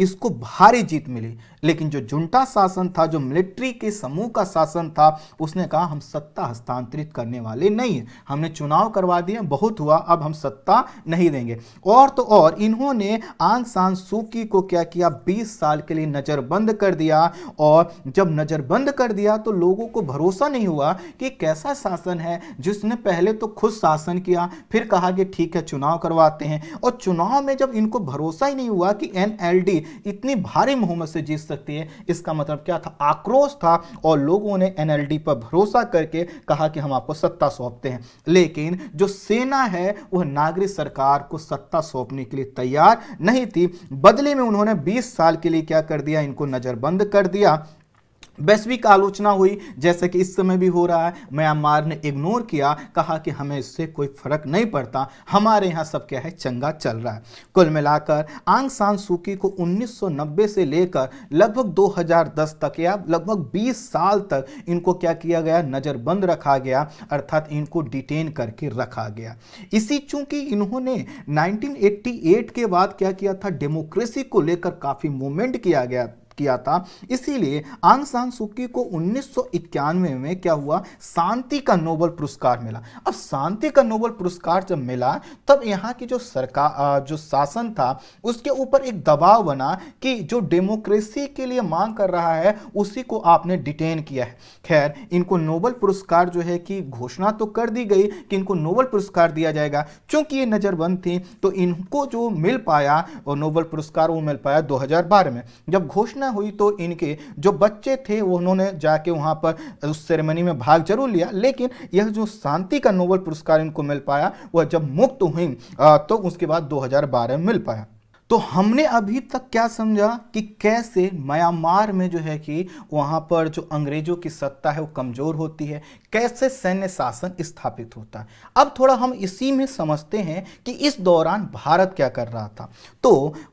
इसको भारी जीत मिली लेकिन जो जुंटा शासन था जो मिलिट्री के समूह का शासन था उसने कहा हम सत्ता हस्तांतरित करने वाले नहीं हैं हमने चुनाव करवा दिए बहुत हुआ अब हम हम सत्ता नहीं देंगे और तो और इन्होंने आन सान सूकी को क्या किया 20 साल के लिए नज़रबंद कर दिया और जब नज़रबंद कर दिया तो लोगों को भरोसा नहीं हुआ कि कैसा शासन है जिसने पहले तो खुद शासन किया फिर कहा कि ठीक है चुनाव करवाते हैं और चुनाव में जब इनको भरोसा ही नहीं हुआ कि एन इतनी भारी बहुमत से जीत सकती है इसका मतलब क्या था आक्रोश था और लोगों ने एन पर भरोसा करके कहा कि हम आपको सत्ता सौंपते हैं लेकिन जो सेना है वो वह नागरिक सरकार को सत्ता सौंपने के लिए तैयार नहीं थी बदले में उन्होंने 20 साल के लिए क्या कर दिया इनको नजरबंद कर दिया वैश्विक आलोचना हुई जैसे कि इस समय भी हो रहा है म्यांमार ने इग्नोर किया कहा कि हमें इससे कोई फर्क नहीं पड़ता हमारे यहाँ सब क्या है चंगा चल रहा है कुल मिलाकर आंग सान सूकी को 1990 से लेकर लगभग 2010 तक या लगभग 20 साल तक इनको क्या किया गया नज़रबंद रखा गया अर्थात इनको डिटेन करके रखा गया इसी चूंकि इन्होंने नाइनटीन के बाद क्या किया था डेमोक्रेसी को लेकर काफ़ी मूवमेंट किया गया किया था इसीलिए आंग सान सुकी को उन्नीस में क्या हुआ शांति का नोबल पुरस्कार मिला अब शांति का नोबल पुरस्कार जब मिला तब यहाँ की जो सरकार जो शासन था उसके ऊपर एक दबाव बना कि जो डेमोक्रेसी के लिए मांग कर रहा है उसी को आपने डिटेन किया है खैर इनको नोबल पुरस्कार जो है कि घोषणा तो कर दी गई कि इनको नोबल पुरस्कार दिया जाएगा क्योंकि ये नज़रबंद थी तो इनको जो मिल पाया और नोबल पुरस्कार वो मिल पाया 2012 में जब घोषणा हुई तो इनके जो बच्चे थे उन्होंने जाके वहाँ पर उस सेरेमनी में भाग जरूर लिया लेकिन यह जो शांति का नोबल पुरस्कार इनको मिल पाया वह जब मुक्त हुई तो उसके बाद 2012 में मिल पाया तो हमने अभी तक क्या समझा कि कैसे म्यांमार में जो है कि वहाँ पर जो अंग्रेजों की सत्ता है वो कमज़ोर होती है कैसे सैन्य शासन स्थापित होता है अब थोड़ा हम इसी में समझते हैं कि इस दौरान भारत क्या कर रहा था तो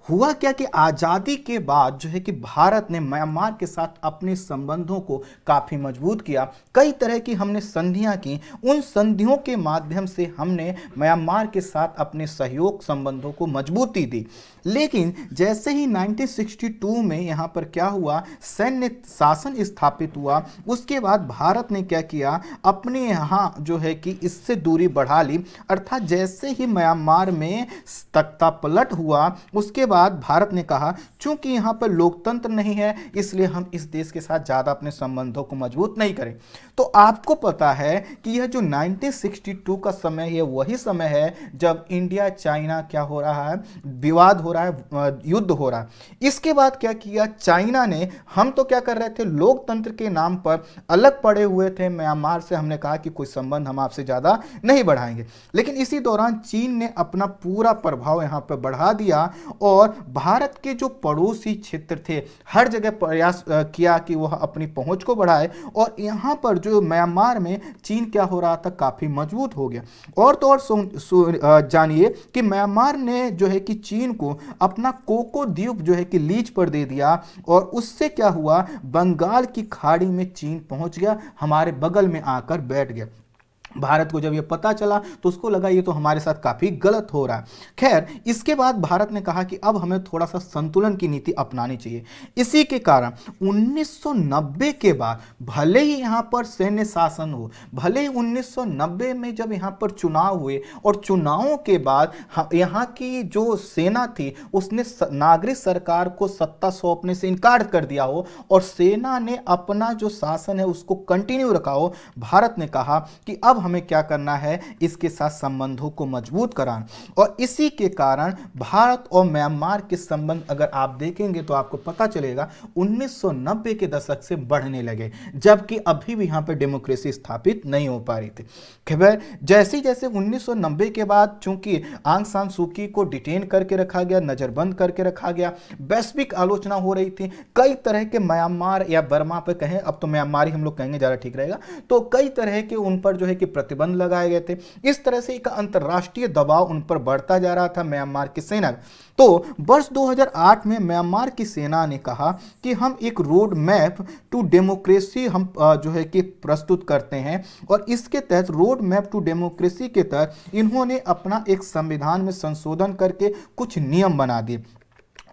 हुआ क्या कि आज़ादी के बाद जो है कि भारत ने म्यांमार के साथ अपने संबंधों को काफ़ी मजबूत किया कई तरह की हमने संधियाँ की उन संधियों के माध्यम से हमने म्यांमार के साथ अपने सहयोग संबंधों को मजबूती दी लेकिन जैसे ही 1962 में यहाँ पर क्या हुआ सैन्य शासन स्थापित हुआ उसके बाद भारत ने क्या किया अपने यहाँ जो है कि इससे दूरी बढ़ा ली अर्थात जैसे ही म्यांमार में तख्ता पलट हुआ उसके बाद भारत ने कहा चूंकि यहाँ पर लोकतंत्र नहीं है इसलिए हम इस देश के साथ ज़्यादा अपने संबंधों को मजबूत नहीं करें तो आपको पता है कि यह जो 1962 का समय है वही समय है जब इंडिया चाइना क्या हो रहा है विवाद हो रहा है युद्ध हो रहा है इसके बाद क्या किया चाइना ने हम तो क्या कर रहे थे लोकतंत्र के नाम पर अलग पड़े हुए थे म्यांमार से हमने कहा कि कोई संबंध हम आपसे ज़्यादा नहीं बढ़ाएंगे लेकिन इसी दौरान चीन ने अपना पूरा प्रभाव यहाँ पर बढ़ा दिया और भारत के जो पड़ोसी क्षेत्र थे हर जगह प्रयास किया कि वह अपनी पहुंच को बढ़ाए और यहाँ पर जो म्यांमार में चीन क्या हो रहा था काफ़ी मजबूत हो गया और तो और जानिए कि म्यांमार ने जो है कि चीन को अपना कोको द्वीप जो है कि लीज पर दे दिया और उससे क्या हुआ बंगाल की खाड़ी में चीन पहुंच गया हमारे बगल में आकर बैठ गया भारत को जब ये पता चला तो उसको लगा ये तो हमारे साथ काफ़ी गलत हो रहा है खैर इसके बाद भारत ने कहा कि अब हमें थोड़ा सा संतुलन की नीति अपनानी चाहिए इसी के कारण 1990 के बाद भले ही यहाँ पर सैन्य शासन हो भले ही 1990 में जब यहाँ पर चुनाव हुए और चुनावों के बाद यहाँ की जो सेना थी उसने नागरिक सरकार को सत्ता सौंपने से इनकार कर दिया हो और सेना ने अपना जो शासन है उसको कंटिन्यू रखा हो भारत ने कहा कि अब हमें क्या करना है इसके साथ संबंधों को मजबूत कराना और इसी के कारण भारत और म्यांमार के संबंध अगर आप देखेंगे तो आपको पता चलेगा 1990 के दशक से बढ़ने लगे जबकि अभी भी यहाँ पर डेमोक्रेसी स्थापित नहीं हो पा रही थी खबर जैसे जैसे उन्नीस के बाद चूंकि आंग सान सूकी को डिटेन करके रखा गया नज़रबंद करके रखा गया वैश्विक आलोचना हो रही थी कई तरह के म्यांमार या बर्मा पर कहें अब तो म्यांमार ही हम लोग कहेंगे ज़्यादा ठीक रहेगा तो कई तरह के उन पर जो है कि प्रतिबंध लगाए गए थे इस तरह से एक अंतर्राष्ट्रीय दबाव उन पर बढ़ता जा रहा था म्यांमार की सेना तो वर्ष 2008 में म्यांमार की सेना ने कहा कि हम एक रोड मैप टू डेमोक्रेसी हम जो है कि प्रस्तुत करते हैं और इसके तहत रोड मैप टू डेमोक्रेसी के तहत इन्होंने अपना एक संविधान में संशोधन करके कुछ नियम बना दिए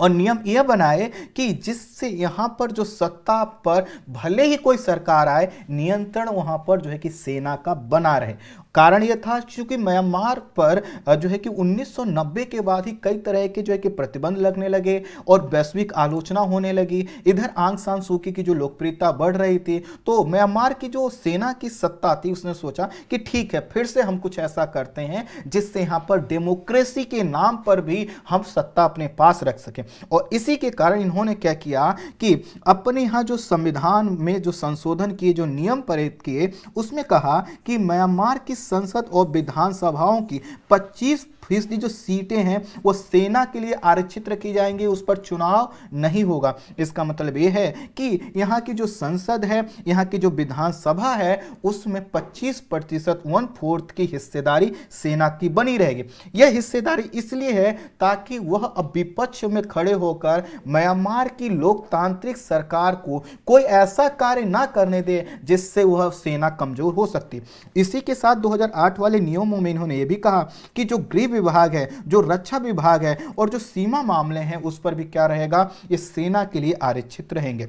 और नियम यह बनाए कि जिससे यहाँ पर जो सत्ता पर भले ही कोई सरकार आए नियंत्रण वहाँ पर जो है कि सेना का बना रहे कारण यह था क्योंकि म्यांमार पर जो है कि 1990 के बाद ही कई तरह के जो है कि प्रतिबंध लगने लगे और वैश्विक आलोचना होने लगी इधर आंग सान सूकी की जो लोकप्रियता बढ़ रही थी तो म्यांमार की जो सेना की सत्ता थी उसने सोचा कि ठीक है फिर से हम कुछ ऐसा करते हैं जिससे यहाँ पर डेमोक्रेसी के नाम पर भी हम सत्ता अपने पास रख सकें और इसी के कारण इन्होंने क्या किया कि अपने यहाँ जो संविधान में जो संशोधन किए जो नियम पारित किए उसमें कहा कि म्यांमार की संसद और विधानसभाओं की 25 फीसदी जो सीटें हैं वो सेना के लिए आरक्षित रखी जाएंगी उस पर चुनाव नहीं होगा इसका मतलब ये है कि यहाँ की जो संसद है यहाँ की जो विधानसभा है उसमें 25 प्रतिशत वन फोर्थ की हिस्सेदारी सेना की बनी रहेगी यह हिस्सेदारी इसलिए है ताकि वह अब विपक्ष में खड़े होकर म्यांमार की लोकतांत्रिक सरकार को कोई ऐसा कार्य ना करने दे जिससे वह सेना कमजोर हो सकती इसी के साथ दो वाले नियमों में इन्होंने ये भी कहा कि जो गृह विभाग है जो रक्षा विभाग है और जो सीमा मामले हैं उस पर भी क्या रहेगा ये सेना के लिए आरक्षित रहेंगे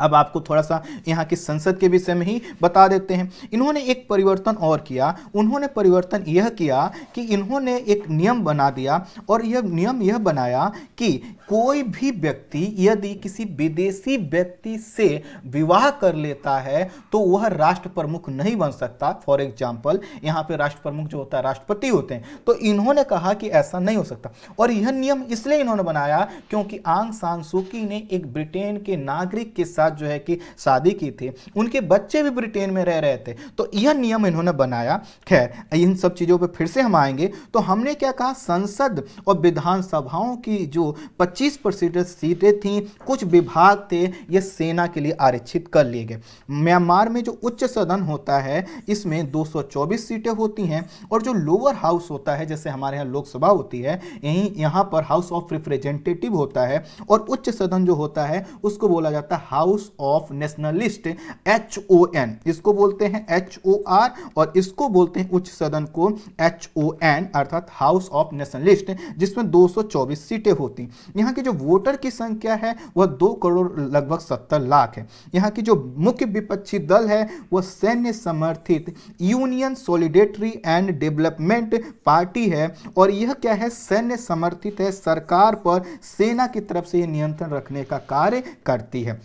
अब आपको थोड़ा सा यहाँ की संसद के विषय में ही बता देते हैं इन्होंने एक परिवर्तन और किया उन्होंने परिवर्तन यह किया कि इन्होंने एक नियम बना दिया और यह नियम यह बनाया कि कोई भी व्यक्ति यदि किसी विदेशी व्यक्ति से विवाह कर लेता है तो वह राष्ट्र प्रमुख नहीं बन सकता फॉर एग्जाम्पल यहाँ पे राष्ट्र प्रमुख जो होता है राष्ट्रपति होते हैं तो इन्होंने कहा कि ऐसा नहीं हो सकता और यह नियम इसलिए इन्होंने बनाया क्योंकि आंग सांसुकी ने एक ब्रिटेन के नागरिक के साथ जो है कि शादी की थी उनके बच्चे भी ब्रिटेन में रह रहे थे तो यह नियम इन्होंने बनाया खैर इन सब चीज़ों पर फिर से हम आएंगे तो हमने क्या कहा संसद और विधानसभाओं की जो 25 परसेंट सीटें थीं कुछ विभाग थे ये सेना के लिए आरक्षित कर लिए गए म्यांमार में जो उच्च सदन होता है इसमें 224 सीटें होती हैं और जो लोअर हाउस होता है जैसे हमारे यहाँ लोकसभा होती है यहीं यहाँ पर हाउस ऑफ रिप्रेजेंटेटिव होता है और उच्च सदन जो होता है उसको बोला जाता है house of nationalist H O N इसको बोलते हैं एच ओ आर और इसको बोलते हैं उच्च सदन को एच ओ एन अर्थात हाउस ऑफ नेशनलिस्ट जिसमें 224 सीटें होती यहाँ यहाँ की जो वोटर की संख्या है वह दो करोड़ लगभग सत्तर लाख है यहाँ की जो मुख्य विपक्षी दल है वह सैन्य समर्थित union solidarity and development party है और यह क्या है सैन्य समर्थित है सरकार पर सेना की तरफ से नियंत्रण रखने का कार्य करती है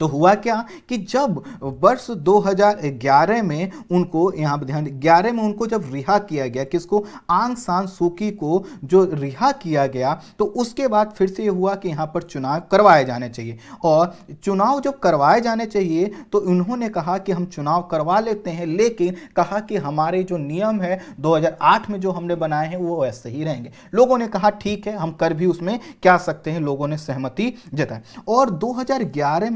तो हुआ क्या कि जब वर्ष 2011 में उनको यहाँ ध्यान ग्यारह में उनको जब रिहा किया गया किसको आंग सान सूकी को जो रिहा किया गया तो उसके बाद फिर से ये हुआ कि यहाँ पर चुनाव करवाए जाने चाहिए और चुनाव जब करवाए जाने चाहिए तो उन्होंने कहा कि हम चुनाव करवा लेते हैं लेकिन कहा कि हमारे जो नियम है 2008 में जो हमने बनाए हैं वो ऐसे ही रहेंगे लोगों ने कहा ठीक है हम कर भी उसमें क्या सकते हैं लोगों ने सहमति जताई और दो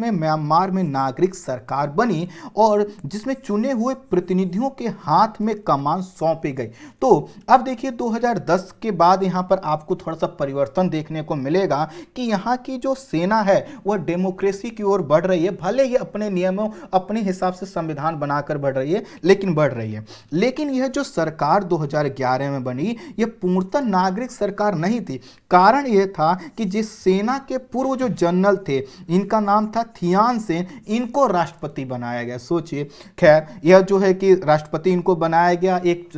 में म्यांमार में नागरिक सरकार बनी और जिसमें चुने हुए प्रतिनिधियों के हाथ में कमान सौंपी गई तो अब देखिए 2010 के बाद यहाँ पर आपको थोड़ा सा परिवर्तन देखने को मिलेगा कि यहाँ की जो सेना है वह डेमोक्रेसी की ओर बढ़ रही है भले ही अपने नियमों अपने हिसाब से संविधान बनाकर बढ़ रही है लेकिन बढ़ रही है लेकिन यह जो सरकार 2011 में बनी यह पूर्णतः नागरिक सरकार नहीं थी कारण यह था कि जिस सेना के पूर्व जो जनरल थे इनका नाम था थिया ध्यान से इनको राष्ट्रपति बनाया गया सोचिए खैर यह जो है कि राष्ट्रपति इनको बनाया गया एक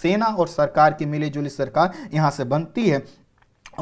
सेना और सरकार की मिलीजुली सरकार यहाँ से बनती है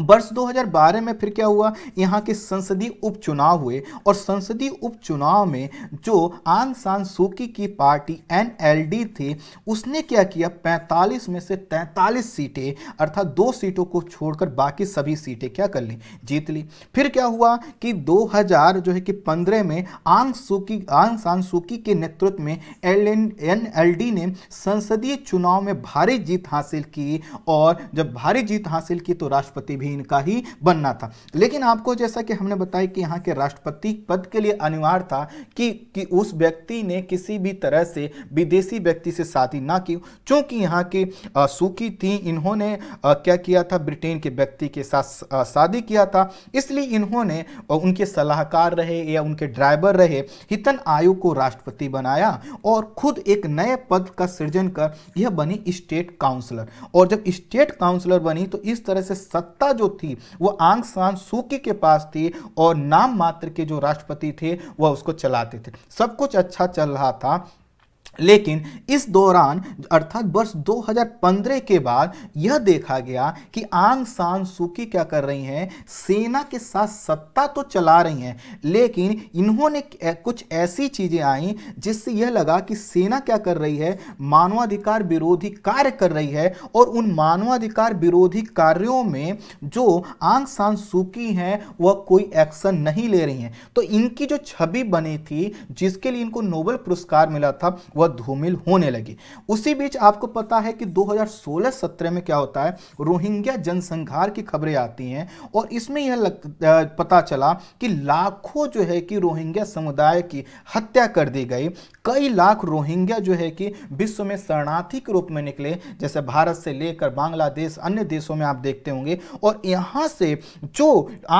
वर्ष 2012 में फिर क्या हुआ यहाँ के संसदीय उपचुनाव हुए और संसदीय उपचुनाव में जो आंग सान सूकी की पार्टी एनएलडी थी उसने क्या किया 45 में से 43 सीटें अर्थात दो सीटों को छोड़कर बाकी सभी सीटें क्या कर ली जीत ली फिर क्या हुआ कि 2000 जो है कि 15 में आंग सूकी आंग सान सूकी के नेतृत्व में एल एन एल डी ने संसदीय चुनाव में भारी जीत हासिल की और जब भारी जीत हासिल की तो राष्ट्रपति भी भी इनका ही बनना था लेकिन आपको जैसा कि हमने बताया कि यहाँ के राष्ट्रपति पद के लिए अनिवार्य था कि, कि उस व्यक्ति ने किसी भी तरह से विदेशी व्यक्ति से शादी ना की चूंकि यहाँ के सूखी थी इन्होंने आ, क्या किया था ब्रिटेन के व्यक्ति के साथ शादी किया था इसलिए इन्होंने उनके सलाहकार रहे या उनके ड्राइवर रहे हितन आयोग को राष्ट्रपति बनाया और खुद एक नए पद का सृजन कर यह बनी स्टेट काउंसलर और जब स्टेट काउंसलर बनी तो इस तरह से सत्ता सत्ता जो थी वो आंग सान सूकी के पास थी और नाम मात्र के जो राष्ट्रपति थे वह उसको चलाते थे सब कुछ अच्छा चल रहा था लेकिन इस दौरान अर्थात वर्ष 2015 के बाद यह देखा गया कि आंग सान सुकी क्या कर रही हैं सेना के साथ सत्ता तो चला रही हैं लेकिन इन्होंने कुछ ऐसी चीज़ें आई जिससे यह लगा कि सेना क्या कर रही है मानवाधिकार विरोधी कार्य कर रही है और उन मानवाधिकार विरोधी कार्यों में जो आंग सान सुकी हैं वह कोई एक्शन नहीं ले रही हैं तो इनकी जो छवि बनी थी जिसके लिए इनको नोबल पुरस्कार मिला था वह व धूमिल होने लगी उसी बीच आपको पता है कि 2016-17 में क्या होता है रोहिंग्या जनसंहार की खबरें आती हैं और इसमें यह पता चला कि लाखों जो है कि रोहिंग्या समुदाय की हत्या कर दी गई कई लाख रोहिंग्या जो है कि विश्व में शरणार्थी के रूप में निकले जैसे भारत से लेकर बांग्लादेश अन्य देशों में आप देखते होंगे और यहाँ से जो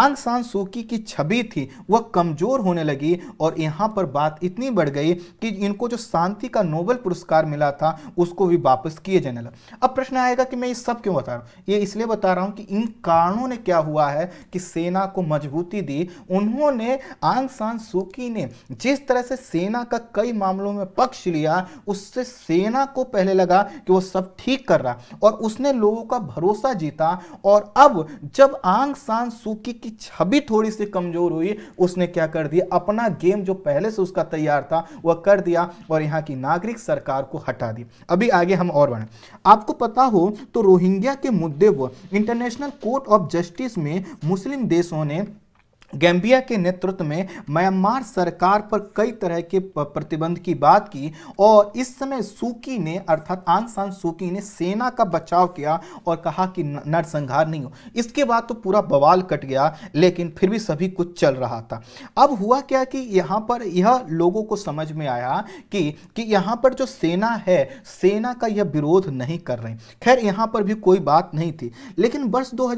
आंग सान सूकी की छवि थी वह कमजोर होने लगी और यहाँ पर बात इतनी बढ़ गई कि इनको जो शांति का का नोबेल पुरस्कार मिला था उसको भी वापस किए जाने लगा अब प्रश्न आएगा कि मैं ये सब क्यों बता रहा हूँ ये इसलिए बता रहा हूँ कि इन कारणों ने क्या हुआ है कि सेना को मजबूती दी उन्होंने आंग सान सूकी ने जिस तरह से सेना का कई मामलों में पक्ष लिया उससे सेना को पहले लगा कि वो सब ठीक कर रहा और उसने लोगों का भरोसा जीता और अब जब आंग सान सूकी की छवि थोड़ी सी कमजोर हुई उसने क्या कर दिया अपना गेम जो पहले से उसका तैयार था वह कर दिया और यहाँ की नागरिक सरकार को हटा दी अभी आगे हम और बढ़े आपको पता हो तो रोहिंग्या के मुद्दे पर इंटरनेशनल कोर्ट ऑफ जस्टिस में मुस्लिम देशों ने गैम्बिया के नेतृत्व में म्यांमार सरकार पर कई तरह के प्रतिबंध की बात की और इस समय सूकी ने अर्थात सान सूकी ने सेना का बचाव किया और कहा कि नरसंहार नहीं हो इसके बाद तो पूरा बवाल कट गया लेकिन फिर भी सभी कुछ चल रहा था अब हुआ क्या कि यहाँ पर यह लोगों को समझ में आया कि कि यहाँ पर जो सेना है सेना का यह विरोध नहीं कर रही खैर यहाँ पर भी कोई बात नहीं थी लेकिन वर्ष दो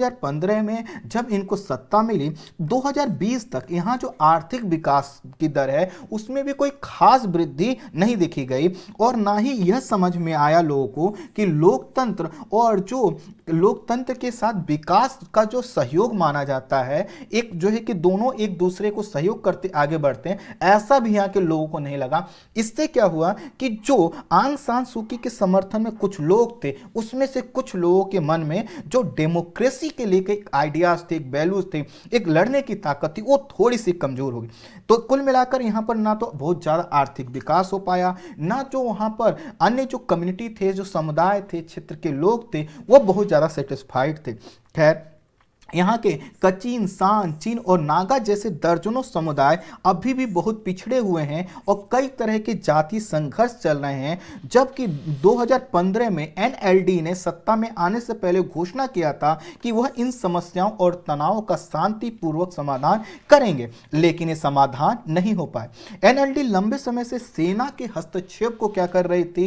में जब इनको सत्ता मिली दो 2020 तक यहाँ जो आर्थिक विकास की दर है उसमें भी कोई खास वृद्धि नहीं देखी गई और ना ही यह समझ में आया लोगों को कि लोकतंत्र और जो लोकतंत्र के साथ विकास का जो सहयोग माना जाता है एक जो है कि दोनों एक दूसरे को सहयोग करते आगे बढ़ते हैं ऐसा भी यहाँ के लोगों को नहीं लगा इससे क्या हुआ कि जो आंग सान सूकी के समर्थन में कुछ लोग थे उसमें से कुछ लोगों के मन में जो डेमोक्रेसी के लेकर एक आइडियाज थे एक वैल्यूज थे एक लड़ने की ताकत थी वो थोड़ी सी कमजोर होगी तो कुल मिलाकर यहाँ पर ना तो बहुत ज़्यादा आर्थिक विकास हो पाया ना जो वहाँ पर अन्य जो कम्युनिटी थे जो समुदाय थे क्षेत्र के लोग थे वो बहुत ज़्यादा ज़्यादा सेटिस्फाइड थे खैर यहाँ के कच्ची इंसान चीन और नागा जैसे दर्जनों समुदाय अभी भी बहुत पिछड़े हुए हैं और कई तरह के जाति संघर्ष चल रहे हैं जबकि 2015 में एनएलडी ने सत्ता में आने से पहले घोषणा किया था कि वह इन समस्याओं और तनाव का शांतिपूर्वक समाधान करेंगे लेकिन ये समाधान नहीं हो पाए एनएलडी लंबे समय से सेना के हस्तक्षेप को क्या कर रही थी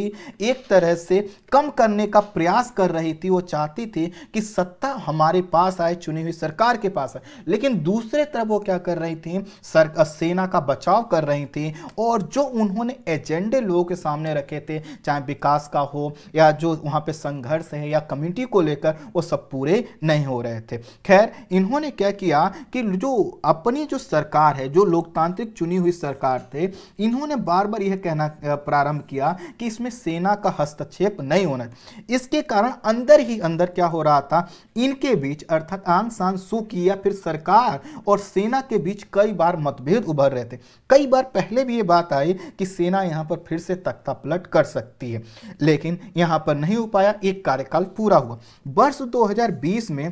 एक तरह से कम करने का प्रयास कर रही थी वो चाहती थी कि सत्ता हमारे पास आए चुनी हुई सरकार के पास है लेकिन दूसरे तरफ वो क्या कर रही थी सर सेना का बचाव कर रही थी और जो उन्होंने एजेंडे लोगों के सामने रखे थे चाहे विकास का हो या जो वहाँ पे संघर्ष है या कम्युनिटी को लेकर वो सब पूरे नहीं हो रहे थे खैर इन्होंने क्या किया कि जो अपनी जो सरकार है जो लोकतांत्रिक चुनी हुई सरकार थे इन्होंने बार बार यह कहना प्रारंभ किया कि इसमें सेना का हस्तक्षेप नहीं होना इसके कारण अंदर ही अंदर क्या हो रहा था इनके बीच अर्थात आंग सान सू की या फिर सरकार और सेना के बीच कई बार मतभेद उभर रहे थे कई बार पहले भी ये बात आई कि सेना यहाँ पर फिर से तख्ता पलट कर सकती है लेकिन यहाँ पर नहीं हो पाया एक कार्यकाल पूरा हुआ वर्ष 2020 में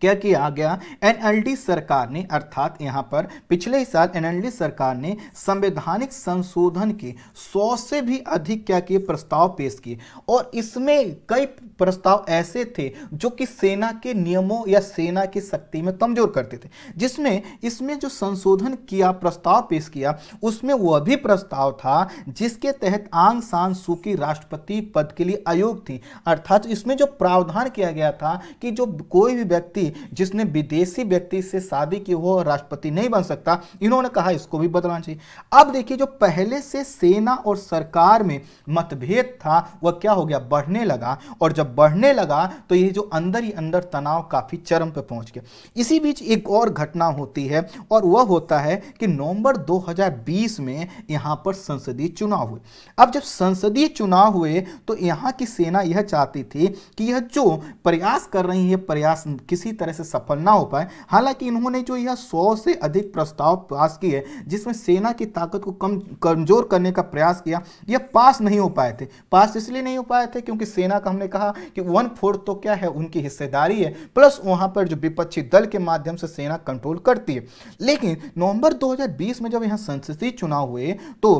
क्या किया गया एनएलडी सरकार ने अर्थात यहाँ पर पिछले साल एनएलडी सरकार ने संवैधानिक संशोधन के सौ से भी अधिक क्या किए प्रस्ताव पेश किए और इसमें कई प्रस्ताव ऐसे थे जो कि सेना के नियमों या सेना की शक्ति में कमजोर करते थे जिसमें इसमें जो संशोधन किया प्रस्ताव पेश किया उसमें वह भी प्रस्ताव था जिसके तहत आंग सान सू की राष्ट्रपति पद के लिए अयोग थी अर्थात इसमें जो प्रावधान किया गया था कि जो कोई भी व्यक्ति जिसने विदेशी व्यक्ति से शादी की हो राष्ट्रपति नहीं बन सकता इन्होंने कहा इसको भी बदलना चाहिए अब देखिए जो पहले से सेना और सरकार में मतभेद था वह क्या हो गया बढ़ने लगा और जब बढ़ने लगा तो ये जो अंदर ही अंदर तनाव काफी चरम पर पहुंच गया इसी बीच एक और घटना होती है और वह होता है कि नवंबर 2020 में यहां पर संसदीय चुनाव हुए अब जब संसदीय चुनाव हुए तो यहां की सेना यह चाहती थी कि यह जो प्रयास कर रही है प्रयास किसी तरह से सफल ना हो पाए हालांकि इन्होंने जो यह सौ से अधिक प्रस्ताव पास किए जिसमें सेना की ताकत को कम कमजोर करने का प्रयास किया यह पास नहीं हो पाए थे पास इसलिए नहीं हो पाए थे क्योंकि सेना का हमने कहा कि वन फोर्थ तो क्या है उनकी हिस्सेदारी है प्लस वहां पर जो विपक्षी दल के माध्यम से सेना कंट्रोल करती है लेकिन नवंबर 2020 में जब यहाँ संसदीय चुनाव हुए तो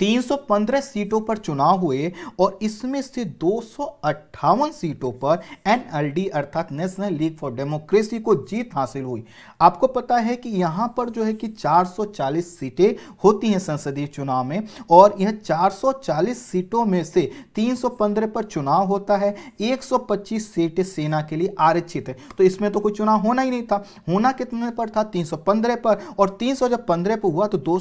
315 सीटों पर चुनाव हुए और इसमें से दो सीटों पर एनएलडी अर्थात नेशनल लीग फॉर डेमोक्रेसी को जीत हासिल हुई आपको पता है कि यहाँ पर जो है कि 440 सीटें होती हैं संसदीय चुनाव में और यह 440 सीटों में से 315 पर चुनाव होता है 125 सीटें सेना के लिए आरक्षित है तो इसमें तो कोई चुनाव होना ही नहीं था होना कितने पर था तीन पर और तीन पर हुआ तो दो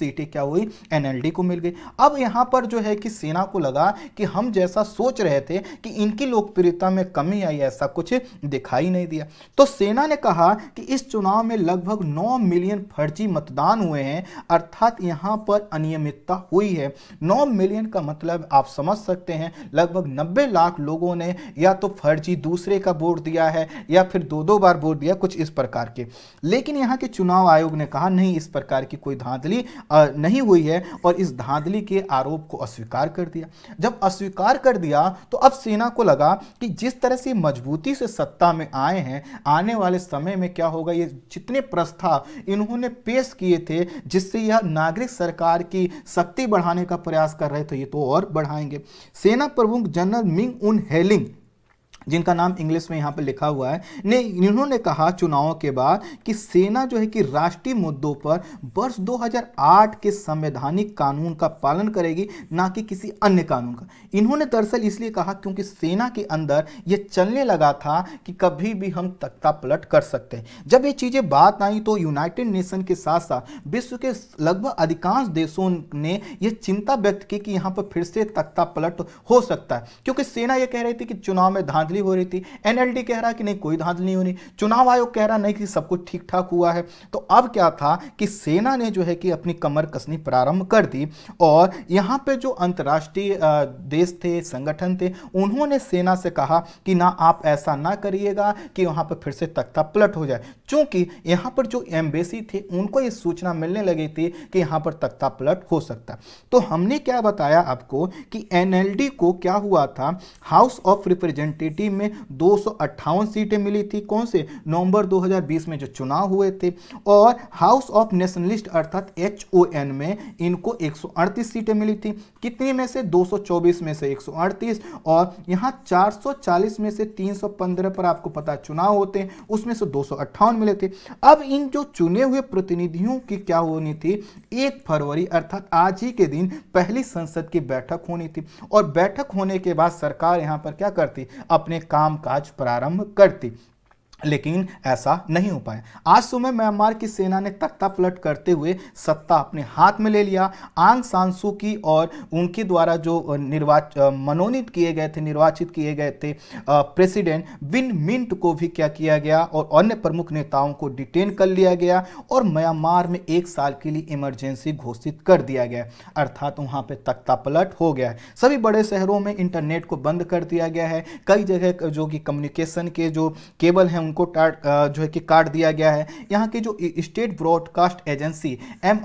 सीटें क्या हुई एनएलडी सभी को मिल गई अब यहाँ पर जो है कि सेना को लगा कि हम जैसा सोच रहे थे कि इनकी लोकप्रियता में कमी आई ऐसा कुछ दिखाई नहीं दिया तो सेना ने कहा कि इस चुनाव में लगभग 9 मिलियन फर्जी मतदान हुए हैं अर्थात यहाँ पर अनियमितता हुई है 9 मिलियन का मतलब आप समझ सकते हैं लगभग 90 लाख लोगों ने या तो फर्जी दूसरे का वोट दिया है या फिर दो दो बार वोट दिया कुछ इस प्रकार के लेकिन यहाँ के चुनाव आयोग ने कहा नहीं इस प्रकार की कोई धांधली नहीं हुई है और इस धांधली के आरोप को अस्वीकार कर दिया जब अस्वीकार कर दिया तो अब सेना को लगा कि जिस तरह से मजबूती से सत्ता में आए हैं आने वाले समय में क्या होगा ये जितने प्रस्ताव इन्होंने पेश किए थे जिससे यह नागरिक सरकार की शक्ति बढ़ाने का प्रयास कर रहे थे ये तो और बढ़ाएंगे सेना प्रमुख जनरल मिंग उन हेलिंग जिनका नाम इंग्लिश में यहाँ पर लिखा हुआ है ने इन्होंने कहा चुनावों के बाद कि सेना जो है कि राष्ट्रीय मुद्दों पर वर्ष 2008 के संवैधानिक कानून का पालन करेगी ना कि किसी अन्य कानून का इन्होंने दरअसल इसलिए कहा क्योंकि सेना के अंदर ये चलने लगा था कि कभी भी हम तख्ता पलट कर सकते हैं जब ये चीज़ें बात आई तो यूनाइटेड नेशन के साथ साथ विश्व के लगभग अधिकांश देशों ने यह चिंता व्यक्त की कि यहाँ पर फिर से तख्ता पलट हो सकता है क्योंकि सेना यह कह रही थी कि चुनाव में धांधली धांधली हो रही थी एनएलडी कह रहा कि नहीं कोई धांधली नहीं होनी चुनाव आयोग कह रहा नहीं कि सब कुछ ठीक ठाक हुआ है तो अब क्या था कि सेना ने जो है कि अपनी कमर कसनी प्रारंभ कर दी और यहाँ पे जो अंतर्राष्ट्रीय देश थे संगठन थे उन्होंने सेना से कहा कि ना आप ऐसा ना करिएगा कि वहाँ पर फिर से तख्ता पलट हो जाए क्योंकि यहाँ पर जो एम्बेसी थे उनको ये सूचना मिलने लगी थी कि यहाँ पर तख्ता पलट हो सकता तो हमने क्या बताया आपको कि एनएलडी को क्या हुआ था हाउस ऑफ रिप्रेजेंटेटिव टीम में दो सीटें मिली थी कौन से नवंबर 2020 में जो चुनाव हुए थे और हाउस ऑफ नेशनलिस्ट अर्थात एच में इनको 138 सीटें मिली थी कितनी में से 224 में से 138 और यहाँ 440 में से 315 पर आपको पता चुनाव होते हैं उसमें से दो मिले थे अब इन जो चुने हुए प्रतिनिधियों की क्या होनी थी एक फरवरी अर्थात आज ही के दिन पहली संसद की बैठक होनी थी और बैठक होने के बाद सरकार यहां पर क्या करती अपने अपने काम काज प्रारंभ करती लेकिन ऐसा नहीं हो पाया आज सुबह म्यांमार की सेना ने तख्ता पलट करते हुए सत्ता अपने हाथ में ले लिया आंग सान सू की और उनके द्वारा जो निर्वाच मनोनीत किए गए थे निर्वाचित किए गए थे प्रेसिडेंट विन मिंट को भी क्या किया गया और अन्य प्रमुख नेताओं को डिटेन कर लिया गया और म्यांमार में एक साल के लिए इमरजेंसी घोषित कर दिया गया अर्थात वहाँ पर तख्ता पलट हो गया सभी बड़े शहरों में इंटरनेट को बंद कर दिया गया है कई जगह जो कि कम्युनिकेशन के जो केबल हैं उनको जो है कि काट दिया गया है यहाँ की जो स्टेट ब्रॉडकास्ट एजेंसी एम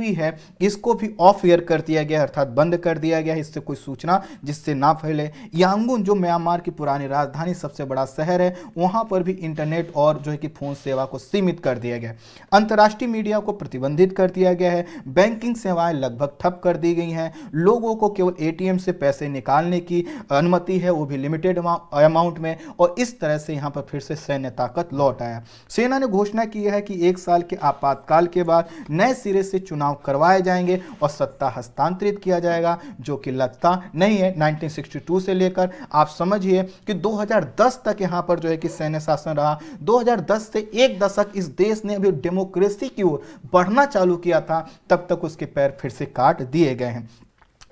भी है इसको भी ऑफ एयर कर दिया गया अर्थात बंद कर दिया गया है इससे कोई सूचना जिससे ना फैले यांगून जो म्यांमार की पुरानी राजधानी सबसे बड़ा शहर है वहाँ पर भी इंटरनेट और जो है कि फोन सेवा को सीमित कर दिया गया अंतर्राष्ट्रीय मीडिया को प्रतिबंधित कर दिया गया है बैंकिंग सेवाएं लगभग ठप कर दी गई हैं लोगों को केवल एटीएम से पैसे निकालने की अनुमति है वो भी लिमिटेड अमाउंट में और इस तरह से यहाँ पर फिर से सैन्य ताकत लौट आया सेना ने घोषणा की है कि एक साल के आपातकाल के बाद नए सिरे से चुनाव करवाए जाएंगे और सत्ता हस्तांतरित किया जाएगा जो कि लगता नहीं है 1962 से लेकर आप समझिए कि 2010 तक यहाँ पर जो है कि सैन्य शासन रहा 2010 से एक दशक इस देश ने अभी डेमोक्रेसी की ओर बढ़ना चालू किया था तब तक उसके पैर फिर से काट दिए गए हैं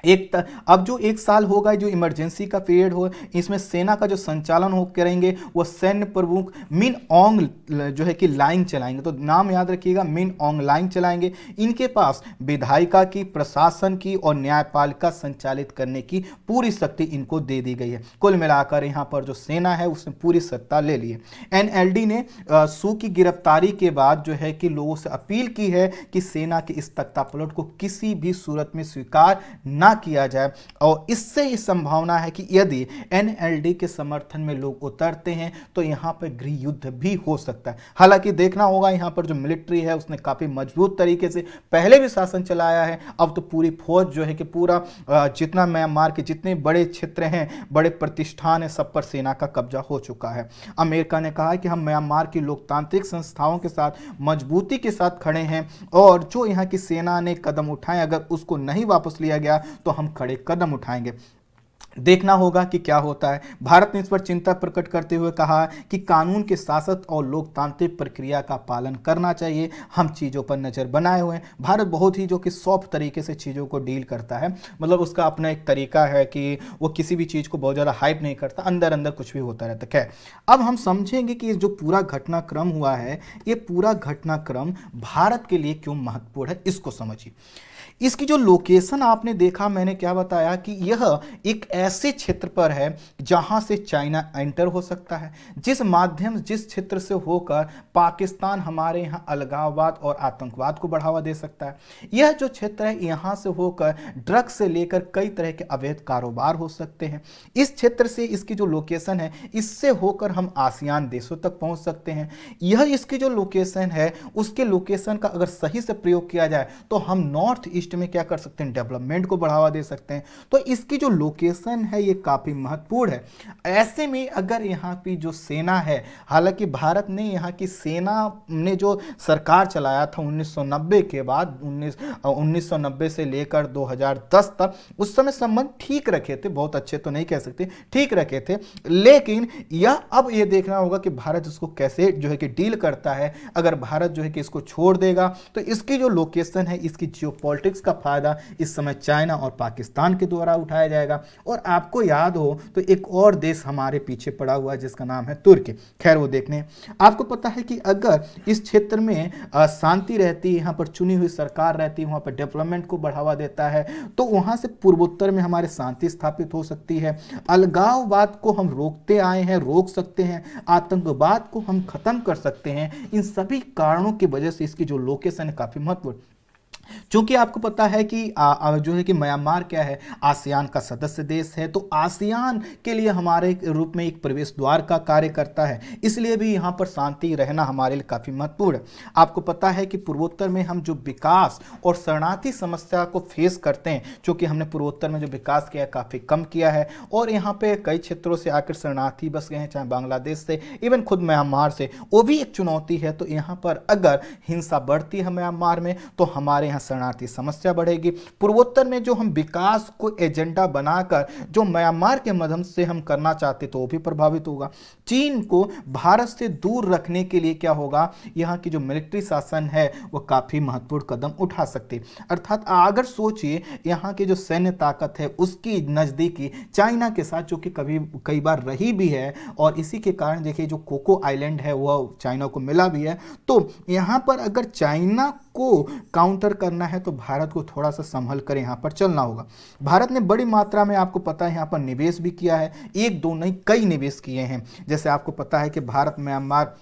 एक त, अब जो एक साल होगा जो इमरजेंसी का पीरियड हो इसमें सेना का जो संचालन हो करेंगे वो सैन्य प्रमुख मिन ऑंग जो है कि लाइन चलाएंगे तो नाम याद रखिएगा मिन ऑंग लाइन चलाएंगे इनके पास विधायिका की प्रशासन की और न्यायपालिका संचालित करने की पूरी शक्ति इनको दे दी गई है कुल मिलाकर यहाँ पर जो सेना है उसने पूरी सत्ता ले ली है एन ने आ, सू की गिरफ्तारी के बाद जो है कि लोगों से अपील की है कि सेना के इस पलट को किसी भी सूरत में स्वीकार न ना किया जाए और इससे ही संभावना है कि यदि एनएलडी के समर्थन में लोग उतरते हैं तो यहाँ पर गृह युद्ध भी हो सकता है हालांकि देखना होगा यहाँ पर जो मिलिट्री है उसने काफ़ी मजबूत तरीके से पहले भी शासन चलाया है अब तो पूरी फौज जो है कि पूरा जितना म्यांमार के जितने बड़े क्षेत्र हैं बड़े प्रतिष्ठान है सब पर सेना का कब्जा हो चुका है अमेरिका ने कहा कि हम म्यांमार की लोकतांत्रिक संस्थाओं के साथ मजबूती के साथ खड़े हैं और जो यहाँ की सेना ने कदम उठाए अगर उसको नहीं वापस लिया गया तो हम खड़े कदम उठाएंगे देखना होगा कि क्या होता है भारत ने इस पर चिंता प्रकट करते हुए कहा कि कानून के शासक और लोकतांत्रिक प्रक्रिया का पालन करना चाहिए हम चीज़ों पर नज़र बनाए हुए हैं भारत बहुत ही जो कि सॉफ्ट तरीके से चीज़ों को डील करता है मतलब उसका अपना एक तरीका है कि वो किसी भी चीज़ को बहुत ज़्यादा हाइप नहीं करता अंदर अंदर कुछ भी होता रहता है अब हम समझेंगे कि जो पूरा घटनाक्रम हुआ है ये पूरा घटनाक्रम भारत के लिए क्यों महत्वपूर्ण है इसको समझिए इसकी जो लोकेशन आपने देखा मैंने क्या बताया कि यह एक ऐसे क्षेत्र पर है जहां से चाइना एंटर हो सकता है जिस माध्यम जिस क्षेत्र से होकर पाकिस्तान हमारे यहाँ अलगाववाद और आतंकवाद को बढ़ावा दे सकता है यह जो क्षेत्र है यहाँ से होकर ड्रग्स से लेकर कई तरह के अवैध कारोबार हो सकते हैं इस क्षेत्र से इसकी जो लोकेशन है इससे होकर हम आसियान देशों तक पहुँच सकते हैं यह इसकी जो लोकेशन है उसके लोकेशन का अगर सही से प्रयोग किया जाए तो हम नॉर्थ ईस्ट ईस्ट में क्या कर सकते हैं डेवलपमेंट को बढ़ावा दे सकते हैं तो इसकी जो लोकेशन है ये काफ़ी महत्वपूर्ण है ऐसे में अगर यहाँ की जो सेना है हालांकि भारत ने यहाँ की सेना ने जो सरकार चलाया था 1990 के बाद उन्नीस से लेकर 2010 तक उस समय संबंध ठीक रखे थे बहुत अच्छे तो नहीं कह सकते ठीक रखे थे लेकिन यह अब ये देखना होगा कि भारत इसको कैसे जो है कि डील करता है अगर भारत जो है कि इसको छोड़ देगा तो इसकी जो लोकेशन है इसकी जियो ब्रिक्स का फ़ायदा इस समय चाइना और पाकिस्तान के द्वारा उठाया जाएगा और आपको याद हो तो एक और देश हमारे पीछे पड़ा हुआ है जिसका नाम है तुर्की खैर वो देखने आपको पता है कि अगर इस क्षेत्र में शांति रहती यहाँ पर चुनी हुई सरकार रहती वहाँ पर डेवलपमेंट को बढ़ावा देता है तो वहाँ से पूर्वोत्तर में हमारे शांति स्थापित हो सकती है अलगाववाद को हम रोकते आए हैं रोक सकते हैं आतंकवाद को हम खत्म कर सकते हैं इन सभी कारणों की वजह से इसकी जो लोकेशन है काफ़ी महत्वपूर्ण चूंकि आपको पता है कि आ, आ, जो है कि म्यांमार क्या है आसियान का सदस्य देश है तो आसियान के लिए हमारे रूप में एक प्रवेश द्वार का कार्य करता है इसलिए भी यहाँ पर शांति रहना हमारे लिए काफ़ी महत्वपूर्ण आपको पता है कि पूर्वोत्तर में हम जो विकास और शरणार्थी समस्या को फेस करते हैं चूँकि हमने पूर्वोत्तर में जो विकास किया काफ़ी कम किया है और यहाँ पर कई क्षेत्रों से आकर शरणार्थी बस गए हैं चाहे बांग्लादेश से इवन खुद म्यांमार से वो भी एक चुनौती है तो यहाँ पर अगर हिंसा बढ़ती है म्यांमार में तो हमारे यहाँ शरणार्थी समस्या बढ़ेगी पूर्वोत्तर में जो हम विकास को एजेंडा बनाकर जो म्यांमार के माध्यम से हम करना चाहते तो वो भी प्रभावित होगा चीन को भारत से दूर रखने के लिए क्या होगा यहाँ की जो मिलिट्री शासन है वो काफ़ी महत्वपूर्ण कदम उठा सकते अर्थात अगर सोचिए यहाँ के जो सैन्य ताकत है उसकी नज़दीकी चाइना के साथ जो कि कभी कई बार रही भी है और इसी के कारण देखिए जो कोको आइलैंड है वह चाइना को मिला भी है तो यहाँ पर अगर चाइना को काउंटर करना है तो भारत को थोड़ा सा संभल कर यहाँ पर चलना होगा भारत ने बड़ी मात्रा में आपको पता है यहाँ पर निवेश भी किया है एक दो नहीं कई निवेश किए हैं जैसे जैसे आपको पता है कि भारत म्यांमार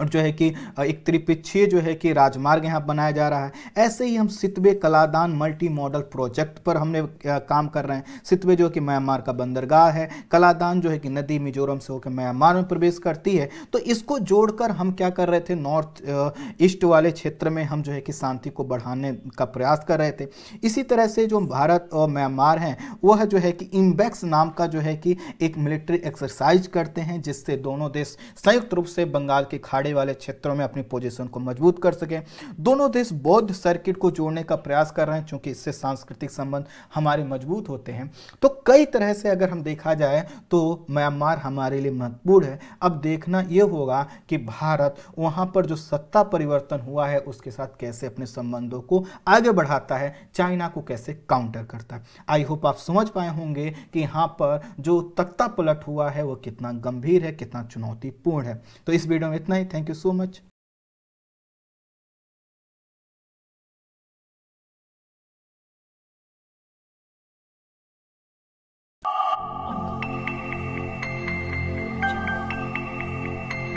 और जो है कि एक त्रिपिक्षीय जो है कि राजमार्ग यहाँ बनाया जा रहा है ऐसे ही हम Sittwe Kaladan multi modal project पर हमने काम कर रहे हैं सितवे जो कि म्यांमार का बंदरगाह है कलादान जो है कि नदी मिजोरम से होकर म्यांमार में प्रवेश करती है तो इसको जोड़कर हम क्या कर रहे थे नॉर्थ ईस्ट वाले क्षेत्र में हम जो है कि शांति को बढ़ाने का प्रयास कर रहे थे इसी तरह से जो भारत और म्यांमार हैं वह जो है कि इम्बैक्स नाम का जो है कि एक मिलिट्री एक्सरसाइज करते हैं जिससे दोनों देश संयुक्त रूप से बंगाल के खाड़े खाड़ी वाले क्षेत्रों में अपनी पोजीशन को मजबूत कर सकें दोनों देश बौद्ध सर्किट को जोड़ने का प्रयास कर रहे हैं चूँकि इससे सांस्कृतिक संबंध हमारे मजबूत होते हैं तो कई तरह से अगर हम देखा जाए तो म्यांमार हमारे लिए महत्वपूर्ण है अब देखना यह होगा कि भारत वहाँ पर जो सत्ता परिवर्तन हुआ है उसके साथ कैसे अपने संबंधों को आगे बढ़ाता है चाइना को कैसे काउंटर करता है आई होप आप समझ पाए होंगे कि यहाँ पर जो तख्ता पलट हुआ है वो कितना गंभीर है कितना चुनौतीपूर्ण है तो इस वीडियो में इतना ही thank Thank you so much.